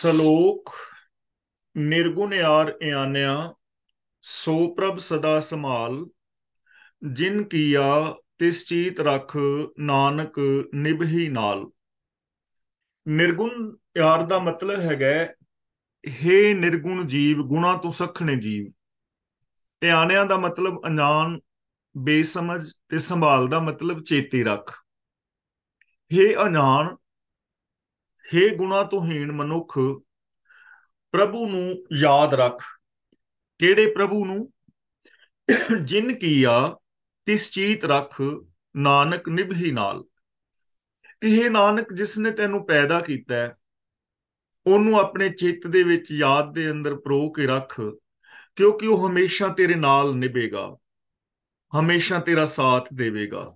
ਸਲੋਕ ਨਿਰਗੁਣ ਯਾਰ ਇਆਨਿਆ ਸੋ ਪ੍ਰਭ ਸਦਾ ਸਮਾਲ ਜਿਨ ਕੀਆ ਤਿਸ ਚੀਤ ਰਖ ਨਾਨਕ ਨਿਭਹੀ ਨਾਲ ਨਿਰਗੁਣ ਯਾਰ ਦਾ ਮਤਲਬ ਹੈਗਾ ਹੈ ਨਿਰਗੁਣ ਜੀਵ ਗੁਣਾ ਤੋਂ ਸਖਣੇ ਜੀਵ ਧਿਆਨਿਆਂ ਦਾ ਮਤਲਬ ਅਨਾਨ ਬੇਸਮਝ ਤੇ ਸੰਭਾਲ ਦਾ ਮਤਲਬ ਚੇਤੀ ਰੱਖ ਹੈ ਅਨਾਨ ਹੇ ਗੁਨਾ ਤੋਂ ਹੀਣ ਮਨੁੱਖ ਪ੍ਰਭੂ ਨੂੰ ਯਾਦ ਰੱਖ ਕਿਹੜੇ ਪ੍ਰਭੂ ਨੂੰ ਜਿਨ ਕੀਆ ਤਿਸ ਚੀਤ ਰੱਖ ਨਾਨਕ ਨਿਭਹੀ ਨਾਲ ਕਿ ਇਹ ਨਾਨਕ ਜਿਸ ਨੇ ਤੈਨੂੰ ਪੈਦਾ ਕੀਤਾ ਉਹਨੂੰ ਆਪਣੇ ਚਿੱਤ ਦੇ ਵਿੱਚ ਯਾਦ ਦੇ ਅੰਦਰ ਪ੍ਰੋ ਕੇ ਰੱਖ ਕਿਉਂਕਿ ਉਹ ਹਮੇਸ਼ਾ ਤੇਰੇ ਨਾਲ ਨਿਭੇਗਾ ਹਮੇਸ਼ਾ ਤੇਰਾ ਸਾਥ ਦੇਵੇਗਾ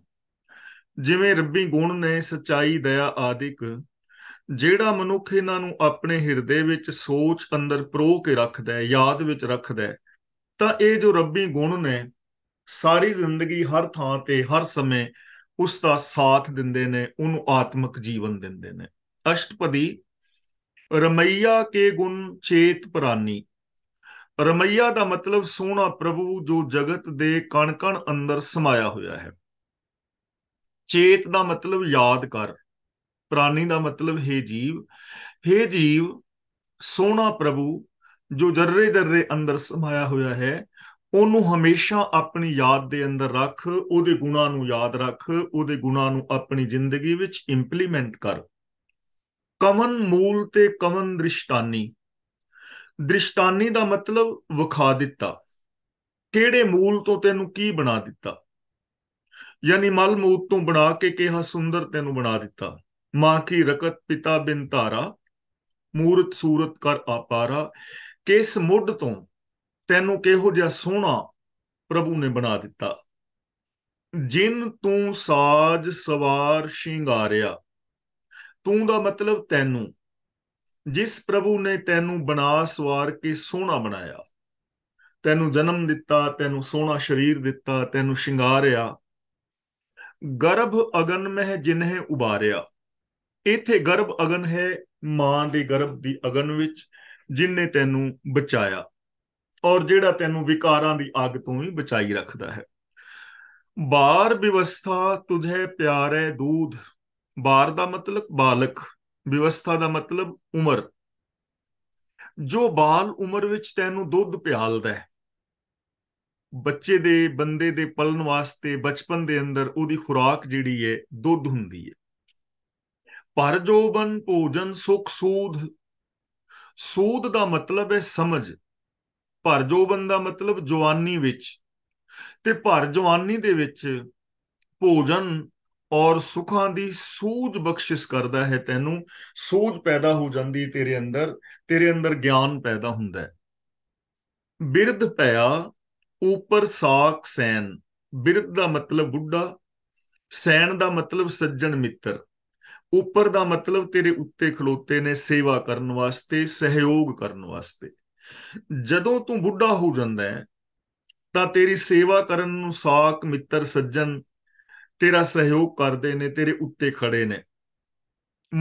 ਜਿਵੇਂ ਰੱਬੀ ਗੁਣ ਨੇ ਸਚਾਈ ਦਇਆ ਆਦਿਕ ਜਿਹੜਾ ਮਨੁੱਖ ਇਹਨਾਂ ਨੂੰ ਆਪਣੇ ਹਿਰਦੇ ਵਿੱਚ ਸੋਚ ਅੰਦਰ ਪ੍ਰੋ ਕੇ ਰੱਖਦਾ ਹੈ ਯਾਦ ਵਿੱਚ ਰੱਖਦਾ ਹੈ ਤਾਂ ਇਹ ਜੋ ਰੱਬੀ ਗੁਣ ਨੇ ਸਾਰੀ ਜ਼ਿੰਦਗੀ ਹਰ ਥਾਂ ਤੇ ਹਰ ਸਮੇਂ ਉਸ ਦਾ ਸਾਥ ਦਿੰਦੇ ਨੇ ਉਹਨੂੰ ਆਤਮਿਕ ਜੀਵਨ ਦਿੰਦੇ ਨੇ ਅਸ਼ਟਪਦੀ ਰਮਈਆ ਕੇ ਗੁਣ ਚੇਤ ਪ੍ਰਾਨੀ ਰਮਈਆ ਦਾ ਮਤਲਬ ਸੋਹਣਾ ਪ੍ਰਭੂ ਜੋ ਜਗਤ ਦੇ ਕਣ ਕਣ ਅੰਦਰ ਸਮਾਇਆ ਹੋਇਆ ਹੈ ਚੇਤ ਦਾ ਮਤਲਬ ਯਾਦ ਕਰ ਪ੍ਰਾਨੀ ਦਾ ਮਤਲਬ ਹੈ ਜੀਵ ਹੈ ਜੀਵ ਸੋਨਾ ਪ੍ਰਭੂ ਜੋ ਜਰਰੇ ਦਰਰੇ ਅੰਦਰ ਸਮਾਇਆ ਹੋਇਆ ਹੈ ਉਹਨੂੰ ਹਮੇਸ਼ਾ ਆਪਣੀ ਯਾਦ ਦੇ ਅੰਦਰ ਰੱਖ ਉਹਦੇ ਗੁਣਾਂ ਨੂੰ ਯਾਦ ਰੱਖ ਉਹਦੇ ਗੁਣਾਂ ਨੂੰ ਆਪਣੀ ਜ਼ਿੰਦਗੀ ਵਿੱਚ ਇੰਪਲੀਮੈਂਟ ਕਰ ਕਮਨ ਮੂਲ ਤੇ ਕਮਨ ਦ੍ਰਿਸ਼ਟਾਨੀ ਦ੍ਰਿਸ਼ਟਾਨੀ ਦਾ ਮਤਲਬ ਵਿਖਾ ਦਿੱਤਾ ਕਿਹੜੇ ਮੂਲ ਤੋਂ ਤੈਨੂੰ ਕੀ ਬਣਾ ਦਿੱਤਾ ਯਾਨੀ ਮਲ ਮੂਤ ਤੋਂ ਬਣਾ ਕੇ ਕਿਹਾ ਸੁੰਦਰ ਤੈਨੂੰ ਬਣਾ ਦਿੱਤਾ ਮਾਂ ਕੀ ਰਕਤ ਪਿਤਾ ਬਿਨ ਤਾਰਾ ਮੂਰਤ ਸੂਰਤ ਕਰ ਆਪਾਰਾ ਕਿਸ ਮੁੱਢ ਤੋਂ ਤੈਨੂੰ ਕਿਹੋ ਜਿਹਾ ਸੋਹਣਾ ਪ੍ਰਭੂ ਨੇ ਬਣਾ ਦਿੱਤਾ ਜਿਨ ਤੂੰ ਸਾਜ ਸਵਾਰ ਸ਼ਿੰਗਾਰਿਆ ਤੂੰ ਦਾ ਮਤਲਬ ਤੈਨੂੰ ਜਿਸ ਪ੍ਰਭੂ ਨੇ ਤੈਨੂੰ ਬਣਾ ਸਵਾਰ ਕੇ ਸੋਹਣਾ ਬਣਾਇਆ ਤੈਨੂੰ ਜਨਮ ਦਿੱਤਾ ਤੈਨੂੰ ਸੋਹਣਾ ਸਰੀਰ ਦਿੱਤਾ ਤੈਨੂੰ ਸ਼ਿੰਗਾਰਿਆ ਗਰਭ ਅਗਨ ਮਹਿ ਜਿਨਹਿ ਉਬਾਰਿਆ ਇੱਥੇ ਗਰਭ ਅਗਨ ਹੈ ਮਾਂ ਦੇ ਗਰਭ ਦੀ ਅਗਨ ਵਿੱਚ ਜਿਨਨੇ ਤੈਨੂੰ ਬਚਾਇਆ ਔਰ ਜਿਹੜਾ ਤੈਨੂੰ ਵਿਕਾਰਾਂ ਦੀ ਅੱਗ ਤੋਂ ਵੀ ਬਚਾਈ ਰੱਖਦਾ ਹੈ ਬਾਰ ਵਿਵਸਥਾ ਤੁਝੇ ਪਿਆਰੇ ਦੂਧ ਬਾਰ ਦਾ ਮਤਲਬ ਬਾਲਕ ਵਿਵਸਥਾ ਦਾ ਮਤਲਬ ਉਮਰ ਜੋ ਬਾਲ ਉਮਰ ਵਿੱਚ ਤੈਨੂੰ ਦੁੱਧ ਪਿਆਲਦਾ ਹੈ ਬੱਚੇ ਦੇ ਬੰਦੇ ਦੇ ਪਲਣ ਵਾਸਤੇ ਬਚਪਨ ਦੇ ਅੰਦਰ ਉਹਦੀ ਖੁਰਾਕ ਜਿਹੜੀ ਹੈ ਦੁੱਧ ਹੁੰਦੀ ਹੈ ਪਰ ਜੋ ਬਨ ਭੋਜਨ ਸੁਖ ਸੂਧ ਸੂਧ ਦਾ ਮਤਲਬ ਹੈ ਸਮਝ ਜੋ ਬਨ ਦਾ ਮਤਲਬ ਜਵਾਨੀ ਵਿੱਚ ਤੇ ਭਰ ਜਵਾਨੀ ਦੇ ਵਿੱਚ ਭੋਜਨ ਔਰ ਸੁਖਾਂ ਦੀ ਸੂਝ ਬਖਸ਼ਿਸ਼ ਕਰਦਾ ਹੈ ਤੈਨੂੰ ਸੂਝ ਪੈਦਾ ਹੋ ਜਾਂਦੀ ਤੇਰੇ ਅੰਦਰ ਤੇਰੇ ਅੰਦਰ ਗਿਆਨ ਪੈਦਾ ਹੁੰਦਾ ਹੈ ਬਿਰਧ ਪਿਆ ਉਪਰ ਸਾਕ ਸੈਨ ਬਿਰਧ ਦਾ ਮਤਲਬ ਬੁੱਢਾ ਸੈਨ ਦਾ ਮਤਲਬ ਸੱਜਣ ਮਿੱਤਰ ਉੱਪਰ ਦਾ ਮਤਲਬ ਤੇਰੇ ਉੱਤੇ ਖਲੋਤੇ ਨੇ ਸੇਵਾ ਕਰਨ ਵਾਸਤੇ ਸਹਿਯੋਗ ਕਰਨ ਵਾਸਤੇ ਜਦੋਂ ਤੂੰ ਬੁੱਢਾ ਹੋ ਜਾਂਦਾ ਹੈ ਤਾਂ ਤੇਰੀ ਸੇਵਾ ਕਰਨ ਨੂੰ ਸਾਕ ਮਿੱਤਰ ਸੱਜਣ ਤੇਰਾ ਸਹਿਯੋਗ ਕਰਦੇ ਨੇ ਤੇਰੇ ਉੱਤੇ ਖੜੇ ਨੇ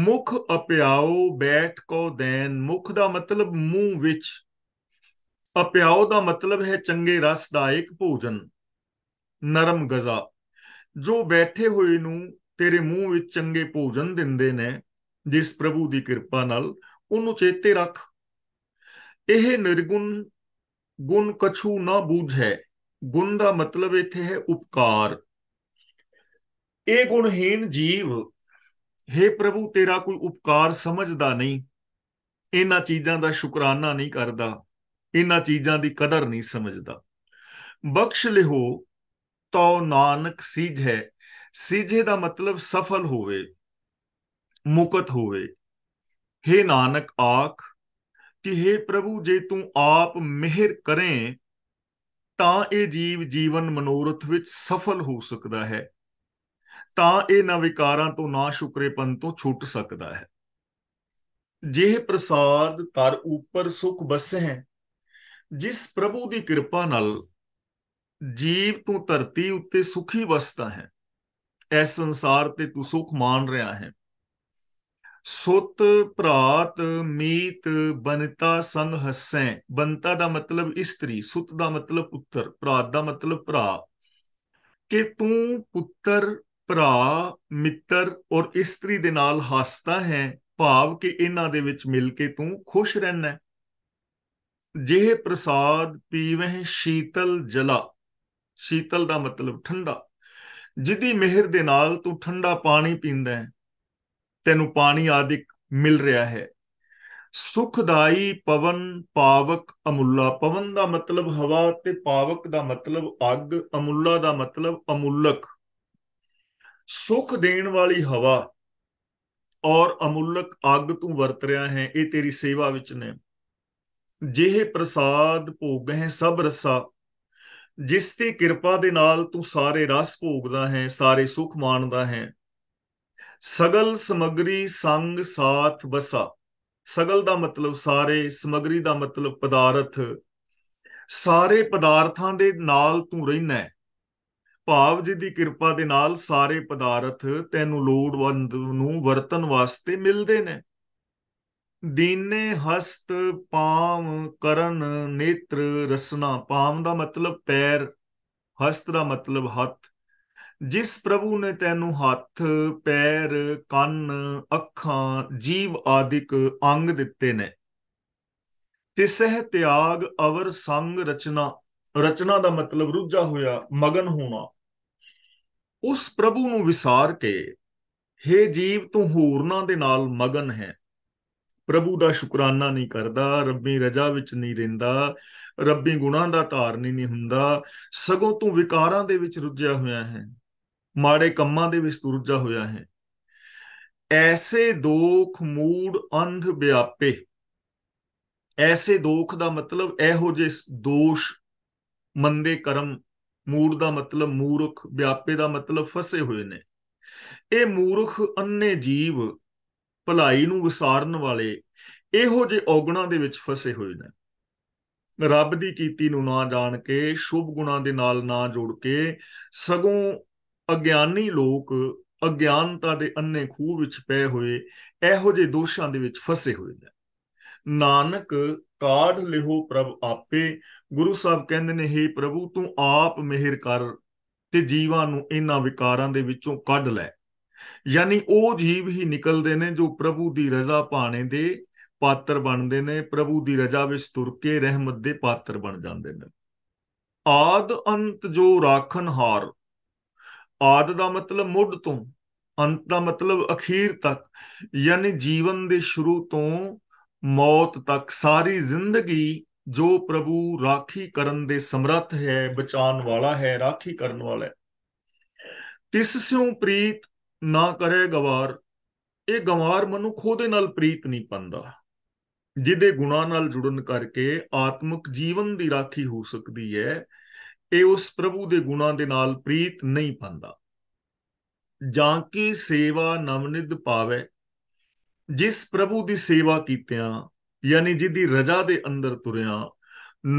ਮੁਖ ਅਪਿਆਉ ਬੈਠ ਕੋ ਦੇਨ ਮੁਖ ਦਾ ਮਤਲਬ ਮੂੰਹ ਵਿੱਚ ਅਪਿਆਉ ਦਾ ਮਤਲਬ ਹੈ ਚੰਗੇ ਰਸਦਾਇਕ ਭੋਜਨ ਨਰਮ ਗਜ਼ਾ ਜੋ ਬੈਠੇ ਹੋਏ ਨੂੰ ਤੇਰੇ ਮੂੰਹ ਵਿੱਚ ਚੰਗੇ ਭੋਜਨ ਦਿੰਦੇ ਨੇ ਜਿਸ ਪ੍ਰਭੂ ਦੀ ਕਿਰਪਾ ਨਾਲ ਉਹਨੂੰ ਚੇਤੇ ਰੱਖ ਇਹ ਨਿਰਗੁਣ ਗੁਣ ਕਛੂ ਨਾ ਬੂਝੈ ਗੁਣ ਦਾ ਮਤਲਬ ਇੱਥੇ ਹੈ ਉਪਕਾਰ ਇਹ ਗੁਣਹੀਨ ਜੀਵ हे ਪ੍ਰਭੂ ਤੇਰਾ ਕੋਈ ਉਪਕਾਰ ਸਮਝਦਾ ਨਹੀਂ ਇਹਨਾਂ ਚੀਜ਼ਾਂ ਦਾ ਸ਼ੁਕਰਾਨਾ ਨਹੀਂ ਕਰਦਾ ਇਹਨਾਂ ਚੀਜ਼ਾਂ ਦੀ ਕਦਰ ਨਹੀਂ ਸਮਝਦਾ ਬਖਸ਼ ਲਿਹੋ ਤੋ ਨਾਨਕ ਸੀਜ ਹੈ ਸੇਜੇ ਦਾ ਮਤਲਬ ਸਫਲ ਹੋਵੇ ਮੁਕਤ ਹੋਵੇ हे ਨਾਨਕ ਆਖ ਕਿ हे ਪ੍ਰਭੂ ਜੇ ਤੂੰ ਆਪ ਮਿਹਰ ਕਰੇ ਤਾਂ ਇਹ ਜੀਵ ਜੀਵਨ ਮਨੋਰਥ ਵਿੱਚ ਸਫਲ ਹੋ ਸਕਦਾ ਹੈ ਤਾਂ ਇਹ ਨਾ ਵਿਕਾਰਾਂ ਤੋਂ ਨਾ ਸ਼ੁਕਰੇਪਨ ਤੋਂ ਛੁੱਟ ਸਕਦਾ ਹੈ ਜੇ ਪ੍ਰਸਾਦ ਤਰ ਉੱਪਰ ਸੁਖ ਬਸੇ ਹੈ ਜਿਸ ਪ੍ਰਭੂ ਦੀ ਕਿਰਪਾ ਨਾਲ ਜੀਵ ਤੂੰ ਧਰਤੀ ਉੱਤੇ ਸੁਖੀ ਵਸਦਾ ਹੈ ਇਸ ਸੰਸਾਰ ਤੇ ਤੂੰ ਸੁਖ ਮਾਣ ਰਿਹਾ ਹੈ ਸੁਤ ਭਰਾਤ ਮੀਤ ਬਨਤਾ ਸੰਗ ਹੱਸੈ ਬਨਤਾ ਦਾ ਮਤਲਬ ਇਸਤਰੀ ਸੁਤ ਦਾ ਮਤਲਬ ਪੁੱਤਰ ਭਰਾਤ ਦਾ ਮਤਲਬ ਭਰਾ ਕਿ ਤੂੰ ਪੁੱਤਰ ਭਰਾ ਮਿੱਤਰ ਔਰ ਇਸਤਰੀ ਦੇ ਨਾਲ ਹੱਸਦਾ ਹੈ ਭਾਵ ਕਿ ਇਹਨਾਂ ਦੇ ਵਿੱਚ ਮਿਲ ਕੇ ਤੂੰ ਖੁਸ਼ ਰਹਿਣਾ ਜਿਹੇ ਪ੍ਰਸਾਦ ਪੀਵਹਿ ਸ਼ੀਤਲ ਜਲਾ ਸ਼ੀਤਲ ਦਾ ਮਤਲਬ ਠੰਡਾ ਜਿੱਦੀ ਮਿਹਰ ਦੇ ਨਾਲ ਤੂੰ ਠੰਡਾ ਪਾਣੀ ਪੀਂਦਾ ਹੈ ਤੈਨੂੰ ਪਾਣੀ ਆਦਿਕ ਮਿਲ ਰਿਹਾ ਹੈ ਸੁਖਦਾਈ ਪਵਨ ਪਾਵਕ ਅਮੁੱਲਾ ਪਵਨ ਦਾ ਮਤਲਬ ਹਵਾ ਤੇ ਪਾਵਕ ਦਾ ਮਤਲਬ ਅੱਗ ਅਮੁੱਲਾ ਦਾ ਮਤਲਬ ਅਮੁੱਲਕ ਸੁਖ ਦੇਣ ਵਾਲੀ ਹਵਾ ਔਰ ਅਮੁੱਲਕ ਅੱਗ ਤੂੰ ਵਰਤ ਰਿਹਾ ਹੈ ਇਹ ਤੇਰੀ ਸੇਵਾ ਵਿੱਚ ਨੇ ਜਿਹੇ ਪ੍ਰਸਾਦ ਭੋਗ ਹੈ ਸਭ ਰਸਾ ਜਿਸ ਦੀ ਕਿਰਪਾ ਦੇ ਨਾਲ ਤੂੰ ਸਾਰੇ ਰਸ ਭੋਗਦਾ ਹੈ ਸਾਰੇ ਸੁਖ ਮਾਣਦਾ ਹੈ ਸਗਲ ਸਮਗਰੀ ਸੰਗ ਸਾਥ ਵਸਾ ਸਗਲ ਦਾ ਮਤਲਬ ਸਾਰੇ ਸਮਗਰੀ ਦਾ ਮਤਲਬ ਪਦਾਰਥ ਸਾਰੇ ਪਦਾਰਥਾਂ ਦੇ ਨਾਲ ਤੂੰ ਰਹਿਣਾ ਹੈ ਭਾਵ ਜੀ ਦੀ ਕਿਰਪਾ ਦੇ ਨਾਲ ਸਾਰੇ ਪਦਾਰਥ ਤੈਨੂੰ ਲੋੜਵੰਦ ਨੂੰ ਵਰਤਨ ਵਾਸਤੇ ਮਿਲਦੇ ਨੇ ਦੀਨੇ ਹਸਤ ਪਾਮ ਕਰਨ ਨੇਤਰ ਰਸਨਾ ਪਾਮ ਦਾ ਮਤਲਬ ਪੈਰ ਹਸਤ ਦਾ ਮਤਲਬ ਹੱਥ ਜਿਸ ਪ੍ਰਭੂ ਨੇ ਤੈਨੂੰ ਹੱਥ ਪੈਰ ਕੰਨ ਅੱਖਾਂ ਜੀਵ ਆਦਿਕ ਅੰਗ ਦਿੱਤੇ ਨੇ ਤਿਸਹਿ ਤਿਆਗ ਅਵਰ ਸੰਗ ਰਚਨਾ ਰਚਨਾ ਦਾ ਮਤਲਬ ਰੁੱਝਾ ਹੋਇਆ ਮਗਨ ਹੋਣਾ ਉਸ ਪ੍ਰਭੂ ਨੂੰ ਵਿਸਾਰ ਕੇ हे ਜੀਵ ਤੂੰ ਹੋਰਨਾਂ ਦੇ ਨਾਲ ਮਗਨ ਹੈ ਪ੍ਰਭੂ ਦਾ ਸ਼ੁਕਰਾਨਾ ਨਹੀਂ ਕਰਦਾ ਰੱਬੀ ਰਜਾ ਵਿੱਚ ਨਹੀਂ ਰਹਿੰਦਾ ਰੱਬੀ ਗੁਨਾਹ ਦਾ ਧਾਰਨੀ ਨਹੀਂ ਹੁੰਦਾ ਸਗੋਂ ਤੂੰ ਵਿਕਾਰਾਂ ਦੇ ਵਿੱਚ ਰੁੱਝਿਆ ਹੋਇਆ ਹੈ ਮਾੜੇ ਕੰਮਾਂ ਦੇ ਵਿੱਚ ਰੁੱਝਿਆ ਹੋਇਆ ਹੈ ਐਸੇ ਦੋਖ ਮੂੜ ਅੰਧ ਵਿਆਪੇ ਐਸੇ ਦੋਖ ਦਾ ਮਤਲਬ ਇਹੋ ਜੇ ਦੋਸ਼ ਮੰਦੇ ਕਰਮ ਮੂੜ ਦਾ ਮਤਲਬ ਮੂਰਖ ਵਿਆਪੇ ਦਾ ਮਤਲਬ ਫਸੇ ਹੋਏ ਨੇ ਇਹ ਮੂਰਖ ਅੰਨੇ ਜੀਵ ਭਲਾਈ ਨੂੰ ਵਿਸਾਰਨ ਵਾਲੇ ਇਹੋ ਜੇ ਔਗਣਾਂ ਦੇ ਵਿੱਚ ਫਸੇ ਹੋਏ ਨੇ ਰੱਬ ਦੀ ਕੀਤੀ ਨੂੰ ਨਾ ਜਾਣ ਕੇ ਸ਼ੁਭ ਗੁਣਾਂ ਦੇ ਨਾਲ ਨਾ ਜੋੜ ਕੇ ਸਗੋਂ ਅਗਿਆਨੀ ਲੋਕ ਅਗਿਆਨਤਾ ਦੇ ਅੰਨੇ ਖੂਹ ਵਿੱਚ ਪਏ ਹੋਏ ਇਹੋ ਜੇ ਦੋਸ਼ਾਂ ਦੇ ਵਿੱਚ ਫਸੇ ਹੋਏ ਨੇ ਨਾਨਕ ਕਾਢ ਲਿਹੋ ਪ੍ਰਭ ਆਪੇ ਗੁਰੂ ਸਾਹਿਬ ਕਹਿੰਦੇ ਨੇ ਹੇ ਪ੍ਰਭੂ ਤੂੰ ਆਪ ਮਿਹਰ ਕਰ ਤੇ ਜੀਵਾਂ ਨੂੰ ਇਹਨਾਂ ਵਿਕਾਰਾਂ ਦੇ ਵਿੱਚੋਂ ਕੱਢ ਲੈ ਯਾਨੀ ਉਹ ਜੀਵ ਹੀ ਨਿਕਲਦੇ ਨੇ ਜੋ ਪ੍ਰਭੂ ਦੀ ਰਜ਼ਾ ਪਾਣੇ ਦੇ ਪਾਤਰ ਬਣਦੇ ਨੇ ਪ੍ਰਭੂ ਦੀ ਰਜ਼ਾ ਵਿੱਚ ਤੁਰ ਕੇ ਰਹਿਮਤ ਦੇ ਪਾਤਰ ਬਣ ਜਾਂਦੇ ਨੇ ਆਦ ਅੰਤ ਜੋ ਰਾਖਨ ਹਾਰ ਆਦ ਦਾ ਮਤਲਬ ਮੁੱਢ ਤੋਂ ਅੰਤ ਦਾ ਮਤਲਬ ਅਖੀਰ ਤੱਕ ਯਾਨੀ ਜੀਵਨ ਦੇ ਸ਼ੁਰੂ ਤੋਂ ਮੌਤ ਤੱਕ ਸਾਰੀ ਜ਼ਿੰਦਗੀ ਜੋ ਪ੍ਰਭੂ ਰਾਖੀ ਕਰਨ ਦੇ ਸਮਰੱਥ ਹੈ ਬਚਾਉਣ ਵਾਲਾ ਹੈ ਰਾਖੀ ਕਰਨ ਵਾਲਾ ਹੈ ਤਿਸ ਸਿਉ ਪ੍ਰੀਤ ਨਾ ਕਰੇ ਗਵਾਰ ਇਹ ਗਵਾਰ ਮਨੁੱਖ ਉਹਦੇ ਨਾਲ ਪ੍ਰੀਤ ਨਹੀਂ ਪੰਦਾ ਜਿਹਦੇ ਗੁਣਾ ਨਾਲ ਜੁੜਨ ਕਰਕੇ ਆਤਮਿਕ ਜੀਵਨ ਦੀ ਰਾਖੀ ਹੋ ਸਕਦੀ ਹੈ ਇਹ ਉਸ ਪ੍ਰਭੂ ਦੇ ਗੁਣਾ ਦੇ ਨਾਲ ਪ੍ਰੀਤ ਨਹੀਂ ਪੰਦਾ ਜਾਂ ਕੀ ਸੇਵਾ ਨਵਨਿਧ ਪਾਵੇ ਜਿਸ ਪ੍ਰਭੂ ਦੀ ਸੇਵਾ ਕੀਤਿਆਂ ਯਾਨੀ ਜਿਹਦੀ ਰਜਾ ਦੇ ਅੰਦਰ ਤੁਰਿਆਂ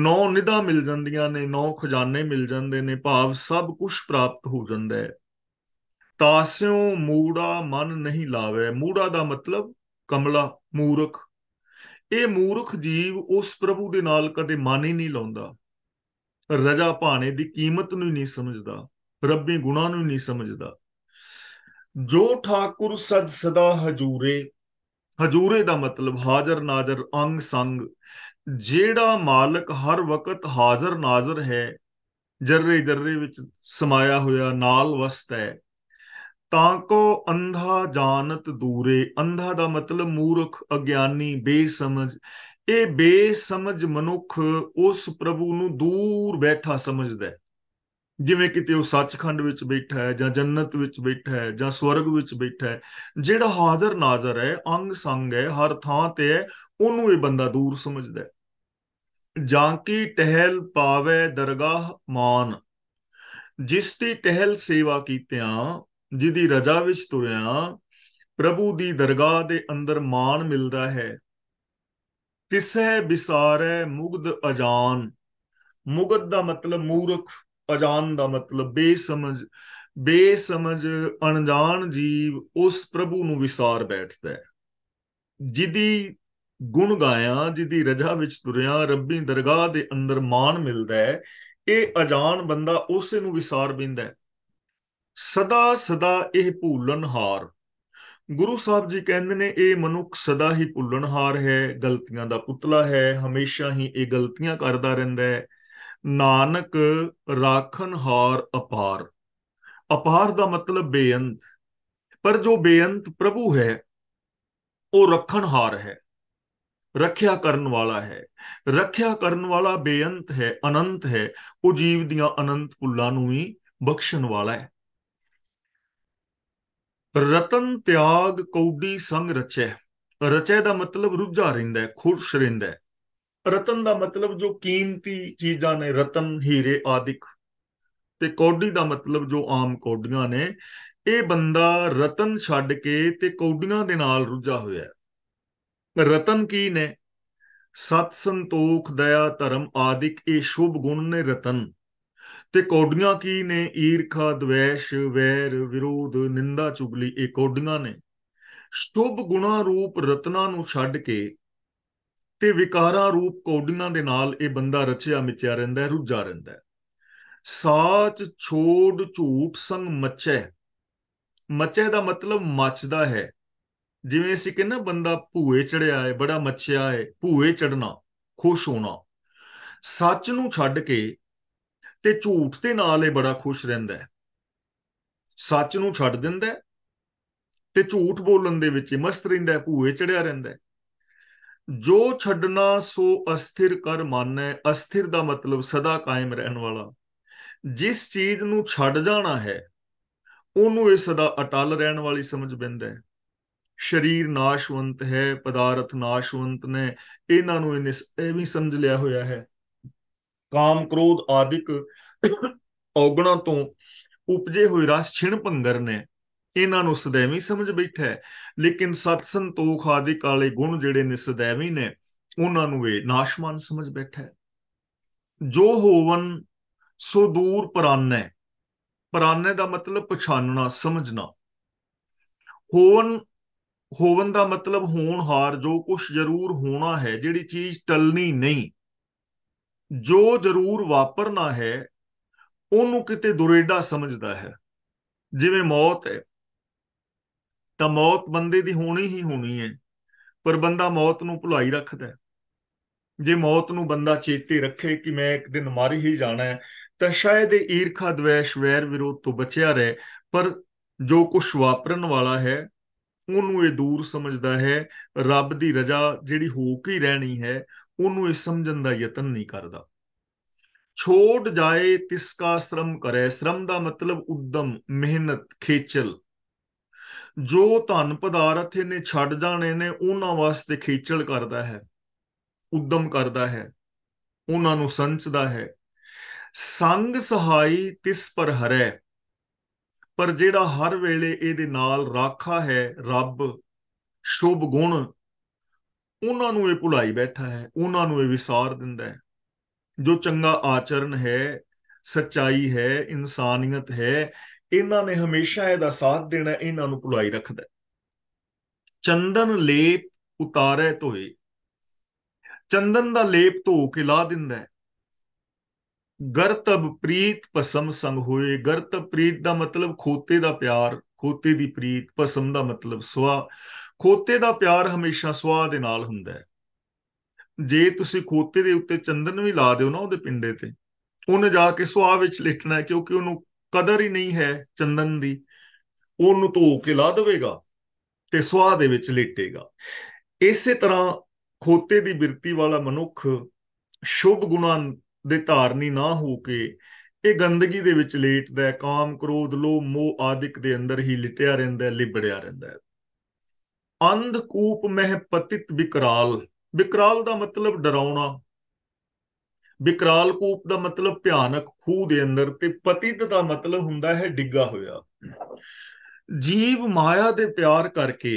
ਨੌ ਨਿਦਾ ਮਿਲ ਜਾਂਦੀਆਂ ਨੇ ਨੌ ਖਜ਼ਾਨੇ ਮਿਲ ਜਾਂਦੇ ਨੇ ਭਾਵ ਸਭ ਕੁਝ ਪ੍ਰਾਪਤ ਹੋ ਜਾਂਦਾ ਹੈ ਤਾਸਿਉ ਮੂੜਾ ਮਨ ਨਹੀਂ ਲਾਵੇ ਮੂੜਾ ਦਾ ਮਤਲਬ ਕਮਲਾ ਮੂਰਖ ਇਹ ਮੂਰਖ ਜੀਵ ਉਸ ਪ੍ਰਭੂ ਦੇ ਨਾਲ ਕਦੇ ਮਨ ਹੀ ਨਹੀਂ ਲਾਉਂਦਾ ਰਜਾ ਭਾਣੇ ਦੀ ਕੀਮਤ ਨੂੰ ਨਹੀਂ ਸਮਝਦਾ ਰੱਬੀ ਗੁਣਾ ਨੂੰ ਨਹੀਂ ਸਮਝਦਾ ਜੋ ਠਾਕੁਰ ਸਦ ਸਦਾ ਹਜੂਰੇ ਹਜੂਰੇ ਦਾ ਮਤਲਬ ਹਾਜ਼ਰ ਨਾਜ਼ਰ ਅੰਗ ਸੰਗ ਜਿਹੜਾ ਮਾਲਕ ਹਰ ਵਕਤ ਹਾਜ਼ਰ ਨਾਜ਼ਰ ਹੈ ਜਰਰੇ ਜਰਰੇ ਵਿੱਚ ਸਮਾਇਆ ਹੋਇਆ ਨਾਲ ਵਸਤ ਹੈ ਤਾਂ ਕੋ ਅੰਧਾ ਜਾਣਤ ਦੂਰੇ ਅੰਧਾ ਦਾ ਮਤਲਬ ਮੂਰਖ ਅਗਿਆਨੀ ਬੇਸਮਝ ਇਹ ਬੇਸਮਝ ਮਨੁੱਖ ਉਸ ਪ੍ਰਭੂ ਨੂੰ ਦੂਰ ਬੈਠਾ ਸਮਝਦਾ ਹੈ ਜਿਵੇਂ ਕਿਤੇ ਉਹ ਸੱਚਖੰਡ ਵਿੱਚ ਬੈਠਾ ਹੈ ਜਾਂ ਜੰਨਤ ਵਿੱਚ ਬੈਠਾ ਹੈ ਜਾਂ ਸਵਰਗ ਵਿੱਚ ਬੈਠਾ ਹੈ ਜਿਹੜਾ ਹਾਜ਼ਰ ਨਾਜ਼ਰ ਹੈ ਅੰਗ ਸੰਗ ਹੈ ਹਰ ਥਾਂ ਤੇ ਹੈ ਉਹਨੂੰ ਇਹ ਬੰਦਾ ਦੂਰ ਸਮਝਦਾ ਹੈ ਜਾਂ ਕੀ ਟਹਿਲ ਪਾਵੇ ਦਰਗਾਹ ਮਾਨ ਜਿਸ ਦੀ ਟਹਿਲ ਸੇਵਾ ਕੀਤਿਆਂ ਜਿਹਦੀ ਰਜਾ ਵਿੱਚ ਤੁਰਿਆ ਪ੍ਰਭੂ ਦੀ ਦਰਗਾਹ ਦੇ ਅੰਦਰ ਮਾਣ ਮਿਲਦਾ ਹੈ ਤਿਸੈ ਵਿਸਾਰੈ ਮੁਗਦ ਅਜਾਨ ਮੁਗਦ ਦਾ ਮਤਲਬ ਮੂਰਖ ਅਜਾਨ ਦਾ ਮਤਲਬ ਬੇਸਮਝ ਬੇਸਮਝ ਅਣਜਾਣ ਜੀਵ ਉਸ ਪ੍ਰਭੂ ਨੂੰ ਵਿਸਾਰ ਬੈਠਦਾ ਹੈ ਜਿਦੀ ਗੁਣ ਗਾਇਆ ਜਿਦੀ ਰਜਾ ਵਿੱਚ ਤੁਰਿਆ ਰੱਬੀ ਦਰਗਾਹ ਦੇ ਅੰਦਰ ਮਾਣ ਮਿਲਦਾ ਹੈ ਇਹ ਅਜਾਨ ਬੰਦਾ ਉਸੇ ਨੂੰ ਵਿਸਾਰ ਬਿੰਦਾ ਹੈ ਸਦਾ ਸਦਾ ਇਹ ਭੁੱਲਣਹਾਰ ਗੁਰੂ ਸਾਹਿਬ ਜੀ ਕਹਿੰਦੇ ਨੇ ਇਹ ਮਨੁੱਖ ਸਦਾ ਹੀ ਭੁੱਲਣਹਾਰ ਹੈ ਗਲਤੀਆਂ ਦਾ ਪੁਤਲਾ ਹੈ ਹਮੇਸ਼ਾ ਹੀ ਇਹ ਗਲਤੀਆਂ ਕਰਦਾ ਰਹਿੰਦਾ ਹੈ ਨਾਨਕ ਰਾਖਨਹਾਰ ਅਪਾਰ ਅਪਾਰ ਦਾ ਮਤਲਬ ਬੇਅੰਤ ਪਰ ਜੋ ਬੇਅੰਤ ਪ੍ਰਭੂ ਹੈ ਉਹ ਰੱਖਣਹਾਰ ਹੈ ਰੱਖਿਆ ਕਰਨ ਵਾਲਾ ਹੈ ਰੱਖਿਆ ਕਰਨ ਵਾਲਾ ਬੇਅੰਤ ਹੈ ਅਨੰਤ ਹੈ ਉਹ ਜੀਵ ਦੀਆਂ ਅਨੰਤ ਪੁੱਲਾਂ ਨੂੰ ਹੀ ਬਖਸ਼ਣ ਵਾਲਾ ਹੈ ਰਤਨ ਤਿਆਗ ਕੌਡੀ ਸੰਗ ਰਚੈ ਰਚੈ ਦਾ ਮਤਲਬ ਰੁੱਝਾ ਰਹਿੰਦਾ ਹੈ ਖੁਸ਼ ਰਹਿੰਦਾ ਹੈ ਰਤਨ ਦਾ ਮਤਲਬ ਜੋ ਕੀਮਤੀ ਚੀਜ਼ਾਂ ਨੇ ਰਤਨ ਹੀਰੇ ਆਦਿਕ ਤੇ ਕੌਡੀ ਦਾ ਮਤਲਬ ਜੋ ਆਮ ਕੌਡੀਆਂ ਨੇ ਇਹ ਬੰਦਾ ਰਤਨ ਛੱਡ ਕੇ ਤੇ ਕੌਡੀਆਂ ਦੇ ਨਾਲ ਰੁੱਝਾ ਹੋਇਆ ਰਤਨ ਕੀ ਨੇ ਸਤ ਸੰਤੋਖ ਦਇਆ ਧਰਮ ਆਦਿਕ ਇਹ ਸ਼ੁਭ ਗੁਣ ਨੇ ਰਤਨ ਤੇ ਕੋਡੀਆਂ ਕੀ ਨੇ ਈਰਖਾ ਦਵੇਸ਼ ਵੈਰ ਵਿਰੋਧ ਨਿੰਦਾ ਚੁਗਲੀ ਇਹ ਕੋਡੀਆਂ ਨੇ ਸ਼ੁਭ ਗੁਣਾ ਰੂਪ ਰਤਨਾ ਨੂੰ ਛੱਡ ਕੇ ਤੇ ਵਿਕਾਰਾਂ ਰੂਪ ਕੋਡੀਆਂ ਦੇ ਨਾਲ ਇਹ ਬੰਦਾ ਰਚਿਆ ਮਿਚਿਆ ਰਹਿੰਦਾ ਰੁੱਝਾ ਰਹਿੰਦਾ ਸਾਚ ਛੋੜ ਝੂਠ ਸੰਗ ਮੱਚੇ ਮੱਚੇ ਦਾ ਮਤਲਬ ਮੱਚਦਾ ਹੈ ਜਿਵੇਂ ਅਸੀਂ ਕਹਿੰਨਾ ਬੰਦਾ ਭੂਏ ਚੜਿਆ ਹੈ ਬੜਾ ਮੱਚਿਆ ਹੈ ਭੂਏ ਚੜਨਾ ਖੁਸ਼ ਹੋਣਾ ਸੱਚ ਨੂੰ ਛੱਡ ਕੇ ਤੇ ਝੂਠ ਦੇ ਨਾਲ ਇਹ ਬੜਾ ਖੁਸ਼ ਰਹਿੰਦਾ ਹੈ ਸੱਚ ਨੂੰ ਛੱਡ ਦਿੰਦਾ ਹੈ ਤੇ ਝੂਠ ਬੋਲਣ ਦੇ ਵਿੱਚ ਮਸਤ ਰਹਿੰਦਾ ਭੂਏ ਚੜਿਆ ਰਹਿੰਦਾ ਜੋ ਛੱਡਣਾ ਸੋ ਅਸਥਿਰ ਕਰ ਮੰਨੈ ਅਸਥਿਰ ਦਾ ਮਤਲਬ ਸਦਾ ਕਾਇਮ ਰਹਿਣ ਵਾਲਾ ਜਿਸ ਚੀਜ਼ ਨੂੰ ਛੱਡ ਜਾਣਾ ਹੈ ਉਹਨੂੰ ਇਹ ਸਦਾ ਅਟਲ ਰਹਿਣ ਵਾਲੀ ਸਮਝ ਬਿੰਦਾ ਹੈ ਸਰੀਰ ਨਾਸ਼ਵੰਤ ਹੈ ਪਦਾਰਥ ਨਾਸ਼ਵੰਤ ਨੇ ਇਹਨਾਂ ਨੂੰ ਇਹ ਵੀ ਸਮਝ ਲਿਆ ਹੋਇਆ ਹੈ ਕਾਮ ਕ੍ਰੋਧ ਆਦਿਕ ਔਗਣਾਂ ਤੋਂ ਉਪਜੇ ਹੋਏ ਰਸ ਛਿਣ ਪੰਗਰ ਨੇ ਇਹਨਾਂ ਨੂੰ ਸਦੈਵੀ ਸਮਝ ਬੈਠਾ ਹੈ ਲੇਕਿਨ ਸਤ ਸੰਤੋਖ ਆਦਿ ਕਾਲੇ ਗੁਣ ਜਿਹੜੇ ਨੇ ਸਦੈਵੀ ਨੇ ਉਹਨਾਂ ਨੂੰ ਇਹ ਨਾਸ਼ਮਾਨ ਸਮਝ ਬੈਠਾ ਜੋ ਹੋਵਨ ਸੋ ਦੂਰ ਪਰਾਨੈ ਪਰਾਨੈ ਦਾ ਮਤਲਬ ਪਛਾਨਣਾ ਸਮਝਣਾ ਹੋਵਨ ਹੋਵਨ ਦਾ ਮਤਲਬ ਹੋਣ ਹਾਰ ਜੋ ਕੁਝ ਜ਼ਰੂਰ ਹੋਣਾ ਹੈ ਜਿਹੜੀ ਚੀਜ਼ ਟਲਣੀ ਨਹੀਂ ਜੋ ਜ਼ਰੂਰ ਵਾਪਰਨਾ ਹੈ ਉਹਨੂੰ ਕਿਤੇ ਦੁਰੇਡਾ ਸਮਝਦਾ ਹੈ ਜਿਵੇਂ ਮੌਤ ਹੈ ਤਾਂ ਮੌਤ ਬੰਦੇ ਦੀ ਹੋਣੀ ਹੀ ਹੋਣੀ ਹੈ ਪਰ ਬੰਦਾ ਮੌਤ ਨੂੰ ਭੁਲਾਈ ਰੱਖਦਾ ਹੈ ਜੇ ਮੌਤ ਨੂੰ ਬੰਦਾ ਚੇਤੇ ਰੱਖੇ ਕਿ ਮੈਂ ਇੱਕ ਦਿਨ ਮਾਰੀ ਹੀ ਜਾਣਾ ਹੈ ਤਾਂ ਸ਼ਾਇਦ ਇਹ ਈਰਖਾ ਦਵੇਸ਼ ਵੈਰ ਵਿਰੋਧ ਤੋਂ ਬਚਿਆ ਰਹੇ ਪਰ ਜੋ ਕੁਝ ਵਾਪਰਨ ਵਾਲਾ ਹੈ ਉਹਨੂੰ ਇਹ ਦੂਰ ਸਮਝਦਾ ਹੈ ਰੱਬ ਦੀ ਰਜ਼ਾ ਜਿਹੜੀ ਹੋ ਕੇ ਰਹਿਣੀ ਹੈ ਉਹਨੂੰ ਇਹ ਸਮਝਣ ਦਾ ਯਤਨ ਨਹੀਂ ਕਰਦਾ ਛੋਟ ਜਾਏ ਤਿਸ ਕਾ ਸ਼ਰਮ ਕਰੇ ਸ਼ਰਮ ਦਾ ਮਤਲਬ ਉਦਮ ਮਿਹਨਤ ਖੇਚਲ ਜੋ ਧਨ ਪਦਾਰਥ ਇਹਨੇ ਛੱਡ ਜਾਣੇ ਨੇ ਉਹਨਾਂ ਵਾਸਤੇ ਖੇਚਲ ਕਰਦਾ ਹੈ ਉਦਮ ਕਰਦਾ ਹੈ ਉਹਨਾਂ ਨੂੰ ਸੰਚਦਾ ਹੈ ਸੰਗ ਸਹਾਈ ਤਿਸ ਪਰ ਹਰੈ ਪਰ ਜਿਹੜਾ ਹਰ ਵੇਲੇ ਇਹਦੇ ਨਾਲ ਰਾਖਾ ਹੈ ਰੱਬ ਸ਼ੁਭ ਗੁਣ ਉਹਨਾਂ ਨੂੰ ਇਹ ਭੁਲਾਈ ਬੈਠਾ ਹੈ ਉਹਨਾਂ ਨੂੰ ਇਹ ਵਿਸਾਰ ਦਿੰਦਾ ਹੈ ਜੋ ਚੰਗਾ ਆਚਰਣ ਹੈ ਸਚਾਈ ਹੈ ਇਨਸਾਨੀਅਤ ਹੈ ਇਹਨਾਂ ਨੇ ਹਮੇਸ਼ਾ ਇਹਦਾ ਸਾਥ ਦੇਣਾ ਇਹਨਾਂ ਨੂੰ ਭੁਲਾਈ ਰੱਖਦਾ ਚੰਦਨ ਲੇਪ ਉਤਾਰੇ ਧੋਏ ਚੰਦਨ ਦਾ ਲੇਪ ਧੋ ਕੇ ਲਾ ਦਿੰਦਾ ਹੈ ਗਰਤਬ ਪ੍ਰੀਤ ਪਸਮ ਸੰਗ ਹੋਏ ਗਰਤਬ ਪ੍ਰੀਤ ਦਾ ਮਤਲਬ ਖੋਤੇ ਦਾ ਪਿਆਰ ਖੋਤੇ ਦੀ ਪ੍ਰੀਤ ਪਸਮ ਦਾ ਮਤਲਬ ਸੁਆ ਖੋਤੇ ਦਾ ਪਿਆਰ ਹਮੇਸ਼ਾ ਸਵਾਹ ਦੇ ਨਾਲ ਹੁੰਦਾ ਹੈ ਜੇ ਤੁਸੀਂ ਖੋਤੇ ਦੇ ਉੱਤੇ ਚੰਦਨ ਵੀ ਲਾ ਦਿਓ ਨਾ ਉਹਦੇ ਪਿੰਡੇ ਤੇ ਉਹਨੇ ਜਾ ਕੇ ਸਵਾਹ ਵਿੱਚ ਲਿਟਣਾ ਕਿਉਂਕਿ ਉਹਨੂੰ ਕਦਰ ਹੀ ਨਹੀਂ ਹੈ ਚੰਦਨ ਦੀ ਉਹਨੂੰ ਧੋ ਕੇ ਲਾ ਦੇਵੇਗਾ ਤੇ ਸਵਾਹ ਦੇ ਵਿੱਚ ਲੇਟੇਗਾ ਇਸੇ ਤਰ੍ਹਾਂ ਖੋਤੇ ਦੀ ਬਿਰਤੀ ਵਾਲਾ ਮਨੁੱਖ ਸ਼ੁਭ ਗੁਣਾਂ ਦੇ ਧਾਰਨੀ ਨਾ ਹੋ ਕੇ ਇਹ ਗੰਦਗੀ ਦੇ ਵਿੱਚ ਲੇਟਦਾ ਹੈ ਕਾਮ ਕ੍ਰੋਧ ਲੋਭ ਮੋਹ ਆਦਿਕ ਦੇ ਅੰਦਰ ਹੀ ਲਿਟਿਆ ਰਹਿੰਦਾ ਹੈ ਲਿਬੜਿਆ ਰਹਿੰਦਾ ਹੈ ਅੰਧਕੂਪ ਮਹਿ ਪਤਿਤ ਵਿਕਰਾਲ ਵਿਕਰਾਲ ਦਾ ਮਤਲਬ ਡਰਾਉਣਾ ਵਿਕਰਾਲ ਕੂਪ ਦਾ ਮਤਲਬ ਭਿਆਨਕ ਖੂਹ ਦੇ ਅੰਦਰ ਤੇ ਪਤਿਤ ਦਾ ਮਤਲਬ ਹੁੰਦਾ ਹੈ ਡਿੱਗਾ ਹੋਇਆ ਜੀਵ ਮਾਇਆ ਦੇ ਪਿਆਰ ਕਰਕੇ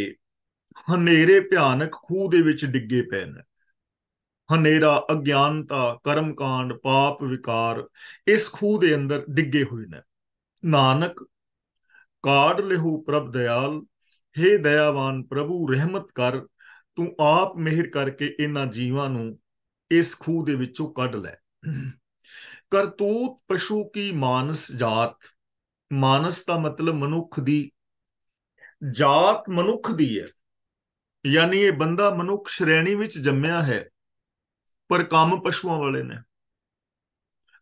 ਹਨੇਰੇ ਭਿਆਨਕ ਖੂਹ ਦੇ ਵਿੱਚ ਡਿੱਗੇ ਪਏ ਨੇ ਹਨੇਰਾ ਅਗਿਆਨਤਾ ਕਰਮਕਾਂਡ ਪਾਪ ਵਿਕਾਰ ਇਸ ਖੂਹ ਦੇ ਅੰਦਰ ਡਿੱਗੇ ਹੋਏ ਨੇ ਨਾਨਕ ਕਾੜ ਲਿਹੂ ਪ੍ਰਭ ਦਿਆਲ हे ਦਇਆਵਾਨ ਪ੍ਰਭੂ ਰਹਿਮਤ ਕਰ ਤੂੰ ਆਪ ਮਿਹਰ ਕਰਕੇ ਇਹਨਾਂ ਜੀਵਾਂ ਨੂੰ ਇਸ ਖੂਹ ਦੇ ਵਿੱਚੋਂ ਕੱਢ ਲੈ ਕਰਤੂਤ ਪਸ਼ੂ ਕੀ ਮਾਨਸ ਜਾਤ ਮਾਨਸ ਦਾ ਮਤਲਬ ਮਨੁੱਖ ਦੀ ਜਾਤ ਮਨੁੱਖ ਦੀ ਹੈ ਯਾਨੀ ਇਹ ਬੰਦਾ ਮਨੁੱਖ ਸ਼੍ਰੇਣੀ ਵਿੱਚ ਜੰਮਿਆ ਹੈ ਪਰ ਕੰਮ ਪਸ਼ੂਆਂ ਵਾਲੇ ਨੇ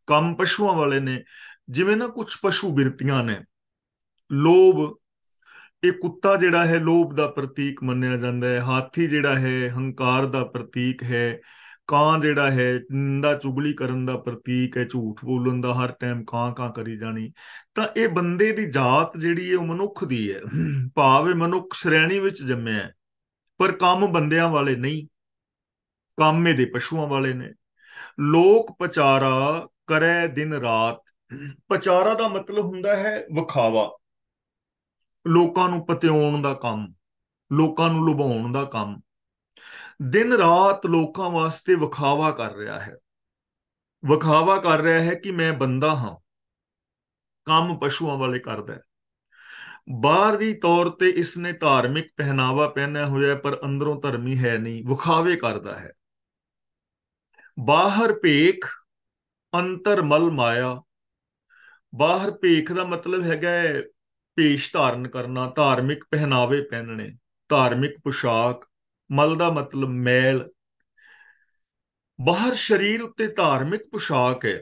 ਕੰਮ ਪਸ਼ੂਆਂ ਵਾਲੇ ਨੇ ਜਿਵੇਂ ਨਾ ਕੁਝ ਪਸ਼ੂ ਬਿਰਤੀਆਂ ਨੇ ਲੋਭ ਇਹ ਕੁੱਤਾ ਜਿਹੜਾ ਹੈ ਲੋਭ ਦਾ ਪ੍ਰਤੀਕ ਮੰਨਿਆ ਜਾਂਦਾ ਹੈ ਹਾਥੀ ਜਿਹੜਾ ਹੈ ਹੰਕਾਰ ਦਾ ਪ੍ਰਤੀਕ ਹੈ ਕਾਂ ਜਿਹੜਾ ਹੈ ਨਿੰਦਾ ਚੁਗਲੀ ਕਰਨ ਦਾ ਪ੍ਰਤੀਕ ਹੈ ਝੂਠ ਬੋਲਣ ਦਾ ਹਰ ਟਾਈਮ ਕਾਂ ਕਾਂ ਕਰੀ ਜਾਣੀ ਤਾਂ ਇਹ ਬੰਦੇ ਦੀ ਜਾਤ ਜਿਹੜੀ ਹੈ ਉਹ ਮਨੁੱਖ ਦੀ ਹੈ ਭਾਵੇਂ ਮਨੁੱਖ ਸ਼੍ਰੇਣੀ ਵਿੱਚ ਜੰਮਿਆ ਹੈ ਪਰ ਕੰਮ ਬੰਦਿਆਂ ਵਾਲੇ ਨਹੀਂ ਕੰਮ ਦੇ ਪਸ਼ੂਆਂ ਵਾਲੇ ਨੇ ਲੋਕ ਪਚਾਰਾ ਕਰੇ ਦਿਨ ਰਾਤ ਪਚਾਰਾ ਦਾ ਮਤਲਬ ਹੁੰਦਾ ਹੈ ਵਿਖਾਵਾ ਲੋਕਾਂ ਨੂੰ ਪਤਿਆਉਣ ਦਾ ਕੰਮ ਲੋਕਾਂ ਨੂੰ ਲੁਭਾਉਣ ਦਾ ਕੰਮ ਦਿਨ ਰਾਤ ਲੋਕਾਂ ਵਾਸਤੇ ਵਿਖਾਵਾ ਕਰ ਰਿਹਾ ਹੈ ਵਿਖਾਵਾ ਕਰ ਰਿਹਾ ਹੈ ਕਿ ਮੈਂ ਬੰਦਾ ਹਾਂ ਕੰਮ ਪਸ਼ੂਆਂ ਵਾਲੇ ਕਰਦਾ ਹੈ ਦੀ ਤੌਰ ਤੇ ਇਸ ਨੇ ਧਾਰਮਿਕ ਪਹਿਨਾਵਾ ਪਹਿਨਿਆ ਹੋਇਆ ਪਰ ਅੰਦਰੋਂ ਧਰਮੀ ਹੈ ਨਹੀਂ ਵਿਖਾਵੇ ਕਰਦਾ ਹੈ ਬਾਹਰ ਭੇਖ ਅੰਤਰ ਮਲ ਮਾਇਆ ਬਾਹਰ ਭੇਖ ਦਾ ਮਤਲਬ ਹੈਗਾ ਪੇਸ਼ ਧਾਰਨ ਕਰਨਾ ਧਾਰਮਿਕ ਪਹਿਨਾਵੇ ਪਹਿਨਣੇ ਧਾਰਮਿਕ ਪੋਸ਼ਾਕ ਮਲ ਦਾ ਮਤਲਬ ਮੈਲ ਬਾਹਰ ਸਰੀਰ ਉੱਤੇ ਧਾਰਮਿਕ ਪੋਸ਼ਾਕ ਹੈ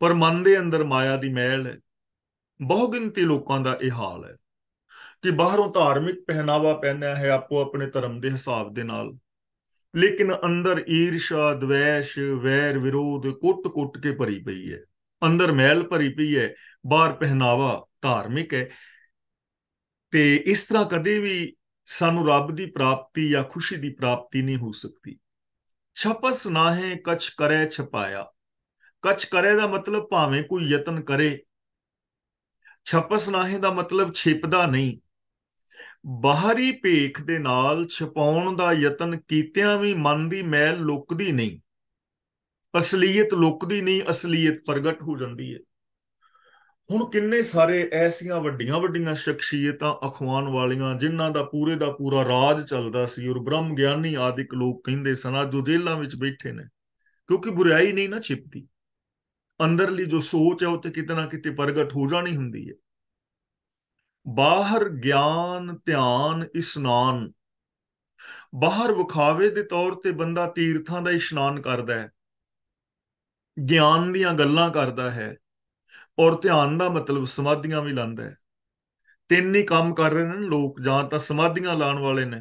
ਪਰ ਮਨ ਦੇ ਅੰਦਰ ਮਾਇਆ ਦੀ ਮੈਲ ਹੈ ਬਹੁਗਿਣਤੀ ਲੋਕਾਂ ਦਾ ਇਹ ਹਾਲ ਹੈ ਕਿ ਬਾਹਰੋਂ ਧਾਰਮਿਕ ਪਹਿਨਾਵਾ ਪਹਿਨਿਆ ਹੈ ਆਪੋ ਆਪਣੇ ਧਰਮ ਦੇ ਹਿਸਾਬ ਦੇ ਨਾਲ ਲੇਕਿਨ ਅੰਦਰ ਈਰਸ਼ਾ ਦਵੇਸ਼ ਵੈਰ ਵਿਰੋਧ ਕੁੱਟ-ਕੁੱਟ ਕੇ ਭਰੀ ਪਈ ਹੈ ਅੰਦਰ ਮੈਲ ਭਰੀ ਪਈ ਹੈ ਬਾਹਰ ਪਹਿਨਾਵਾ ਧਾਰਮਿਕ ਹੈ ਤੇ ਇਸ ਤਰ੍ਹਾਂ ਕਦੇ ਵੀ ਸਾਨੂੰ ਰੱਬ ਦੀ ਪ੍ਰਾਪਤੀ ਜਾਂ ਖੁਸ਼ੀ ਦੀ ਪ੍ਰਾਪਤੀ ਨਹੀਂ ਹੋ ਸਕਦੀ ਛਪਸ ਨਾ ਹੈ ਕਛ ਕਰੇ ਛਪਾਇਆ ਕਛ ਕਰੇ ਦਾ ਮਤਲਬ ਭਾਵੇਂ ਕੋਈ ਯਤਨ ਕਰੇ ਛਪਸ ਨਾ ਹੈ ਦਾ ਮਤਲਬ ਛਿਪਦਾ ਨਹੀਂ ਬਾਹਰੀ ਭੇਖ ਦੇ ਨਾਲ ਛਪਾਉਣ ਦਾ ਯਤਨ ਕੀਤਿਆਂ ਵੀ ਮਨ ਦੀ ਮੈਲ ਲੁਕਦੀ ਨਹੀਂ ਅਸਲੀਅਤ ਲੁਕਦੀ ਨਹੀਂ ਅਸਲੀਅਤ ਪ੍ਰਗਟ ਹੋ ਜਾਂਦੀ ਹੈ ਹੁਣ ਕਿੰਨੇ ਸਾਰੇ ਐਸੀਆਂ ਵੱਡੀਆਂ ਵੱਡੀਆਂ ਸ਼ਖਸੀਅਤਾਂ ਅਖਵਾਨ ਵਾਲੀਆਂ ਜਿਨ੍ਹਾਂ ਦਾ ਪੂਰੇ ਦਾ ਪੂਰਾ ਰਾਜ ਚੱਲਦਾ ਸੀ ਔਰ ਬ੍ਰਹਮ ਗਿਆਨੀ ਆਦਿਕ ਲੋਕ ਕਹਿੰਦੇ ਸਨ ਜੋ ਜੇਲਾਂ ਵਿੱਚ ਬੈਠੇ ਨੇ ਕਿਉਂਕਿ ਬੁਰਾਈ ਨਹੀਂ ਨਾ ਛਿਪਦੀ ਅੰਦਰਲੀ ਜੋ ਸੋਚ ਹੈ ਉਹ ਤੇ ਕਿਤੇ ਨਾ ਕਿਤੇ ਪ੍ਰਗਟ ਹੋ ਜਾਣੀ ਹੁੰਦੀ ਹੈ ਬਾਹਰ ਗਿਆਨ ਧਿਆਨ ਇਸ਼ਨਾਨ ਬਾਹਰ ਵਿਖਾਵੇ ਦੇ ਤੌਰ ਤੇ ਬੰਦਾ ਤੀਰਥਾਂ ਦਾ ਇਸ਼ਨਾਨ ਕਰਦਾ ਹੈ ਗਿਆਨ ਦੀਆਂ ਗੱਲਾਂ ਕਰਦਾ ਹੈ ਔਰ ਧਿਆਨ ਦਾ ਮਤਲਬ ਸਮਾਧੀਆਂ ਵੀ ਲਾਂਦਾ ਹੈ ਤਿੰਨ ਹੀ ਕੰਮ ਕਰ ਰਹੇ ਨੇ ਲੋਕ ਜਾਂ ਤਾਂ ਸਮਾਧੀਆਂ ਲਾਣ ਵਾਲੇ ਨੇ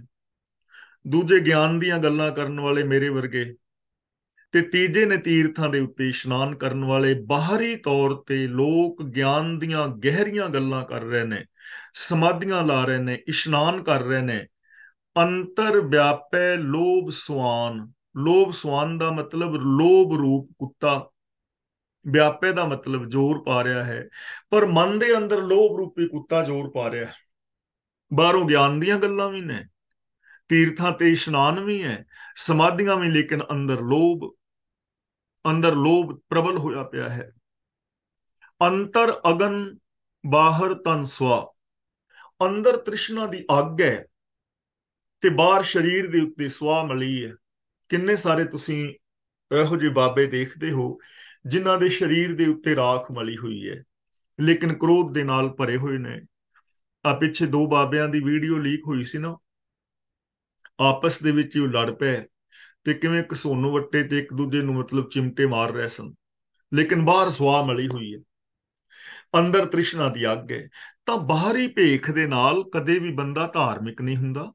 ਦੂਜੇ ਗਿਆਨ ਦੀਆਂ ਗੱਲਾਂ ਕਰਨ ਵਾਲੇ ਮੇਰੇ ਵਰਗੇ ਤੇ ਤੀਜੇ ਨੇ ਤੀਰਥਾਂ ਦੇ ਉੱਤੇ ਇਸ਼ਨਾਨ ਕਰਨ ਵਾਲੇ ਬਾਹਰੀ ਤੌਰ ਤੇ ਲੋਕ ਗਿਆਨ ਦੀਆਂ ਗਹਿਰੀਆਂ ਗੱਲਾਂ ਕਰ ਰਹੇ ਨੇ ਸਮਾਧੀਆਂ ਲਾ ਰਹੇ ਨੇ ਇਸ਼ਨਾਨ ਕਰ ਰਹੇ ਨੇ ਅੰਤਰ ਵਿਆਪੇ ਲੋਭ ਸੁਆਨ ਲੋਭ ਸੁਆਨ ਦਾ ਮਤਲਬ ਲੋਭ ਰੂਪ ਕੁੱਤਾ ਵਿਆਪੇ ਦਾ ਮਤਲਬ ਜ਼ੋਰ ਪਾ ਰਿਹਾ ਹੈ ਪਰ ਮਨ ਦੇ ਅੰਦਰ ਲੋਭ ਰੂਪੀ ਕੁੱਤਾ ਜ਼ੋਰ ਪਾ ਰਿਹਾ ਹੈ ਬਾਹਰੋਂ ਗਿਆਨ ਦੀਆਂ ਗੱਲਾਂ ਵੀ ਨੇ ਤੀਰਥਾਂ ਤੇ ਇਸ਼ਨਾਨ ਵੀ ਹੈ ਸਮਾਧੀਆਂ ਵੀ ਲੇਕਿਨ ਅੰਦਰ ਲੋਭ ਅੰਦਰ ਲੋਭ ਪ੍ਰਬਲ ਹੋਇਆ ਪਿਆ ਹੈ ਅੰਤਰ ਅਗਨ ਬਾਹਰ ਤਨ ਸਵਾ ਅੰਦਰ ਤ੍ਰਿਸ਼ਨਾ ਦੀ ਅੱਗ ਹੈ ਤੇ ਬਾਹਰ ਸਰੀਰ ਦੇ ਉੱਤੇ ਸਵਾ ਮਲੀ ਹੈ ਕਿੰਨੇ ਸਾਰੇ ਤੁਸੀਂ ਇਹੋ ਜਿਹੇ ਬਾਬੇ ਦੇਖਦੇ ਹੋ ਜਿਨ੍ਹਾਂ ਦੇ ਸਰੀਰ ਦੇ ਉੱਤੇ ਰਾਖ ਮਲੀ ਹੋਈ ਹੈ ਲੇਕਿਨ ਕ੍ਰੋਧ ਦੇ ਨਾਲ ਭਰੇ ਹੋਏ ਨੇ ਆ ਪਿੱਛੇ ਦੋ ਬਾਬਿਆਂ ਦੀ ਵੀਡੀਓ ਲੀਕ ਹੋਈ ਸੀ ਨਾ ਆਪਸ ਦੇ ਵਿੱਚ ਉਹ ਲੜ ਪਏ ਤੇ ਕਿਵੇਂ ਕਸੋਨੋ ਵੱਟੇ ਤੇ ਇੱਕ ਦੂਜੇ ਨੂੰ ਮਤਲਬ ਚਿਮਟੇ ਮਾਰ ਰਹੇ ਸਨ ਲੇਕਿਨ ਬਾਹਰ ਸਵਾ ਮਲੀ ਹੋਈ ਹੈ ਅੰਦਰ ਤ੍ਰਿਸ਼ਨਾ ਦੀ ਅੱਗ ਹੈ ਤਾਂ ਬਾਹਰੀ ਭੇਖ ਦੇ ਨਾਲ ਕਦੇ ਵੀ ਬੰਦਾ ਧਾਰਮਿਕ ਨਹੀਂ ਹੁੰਦਾ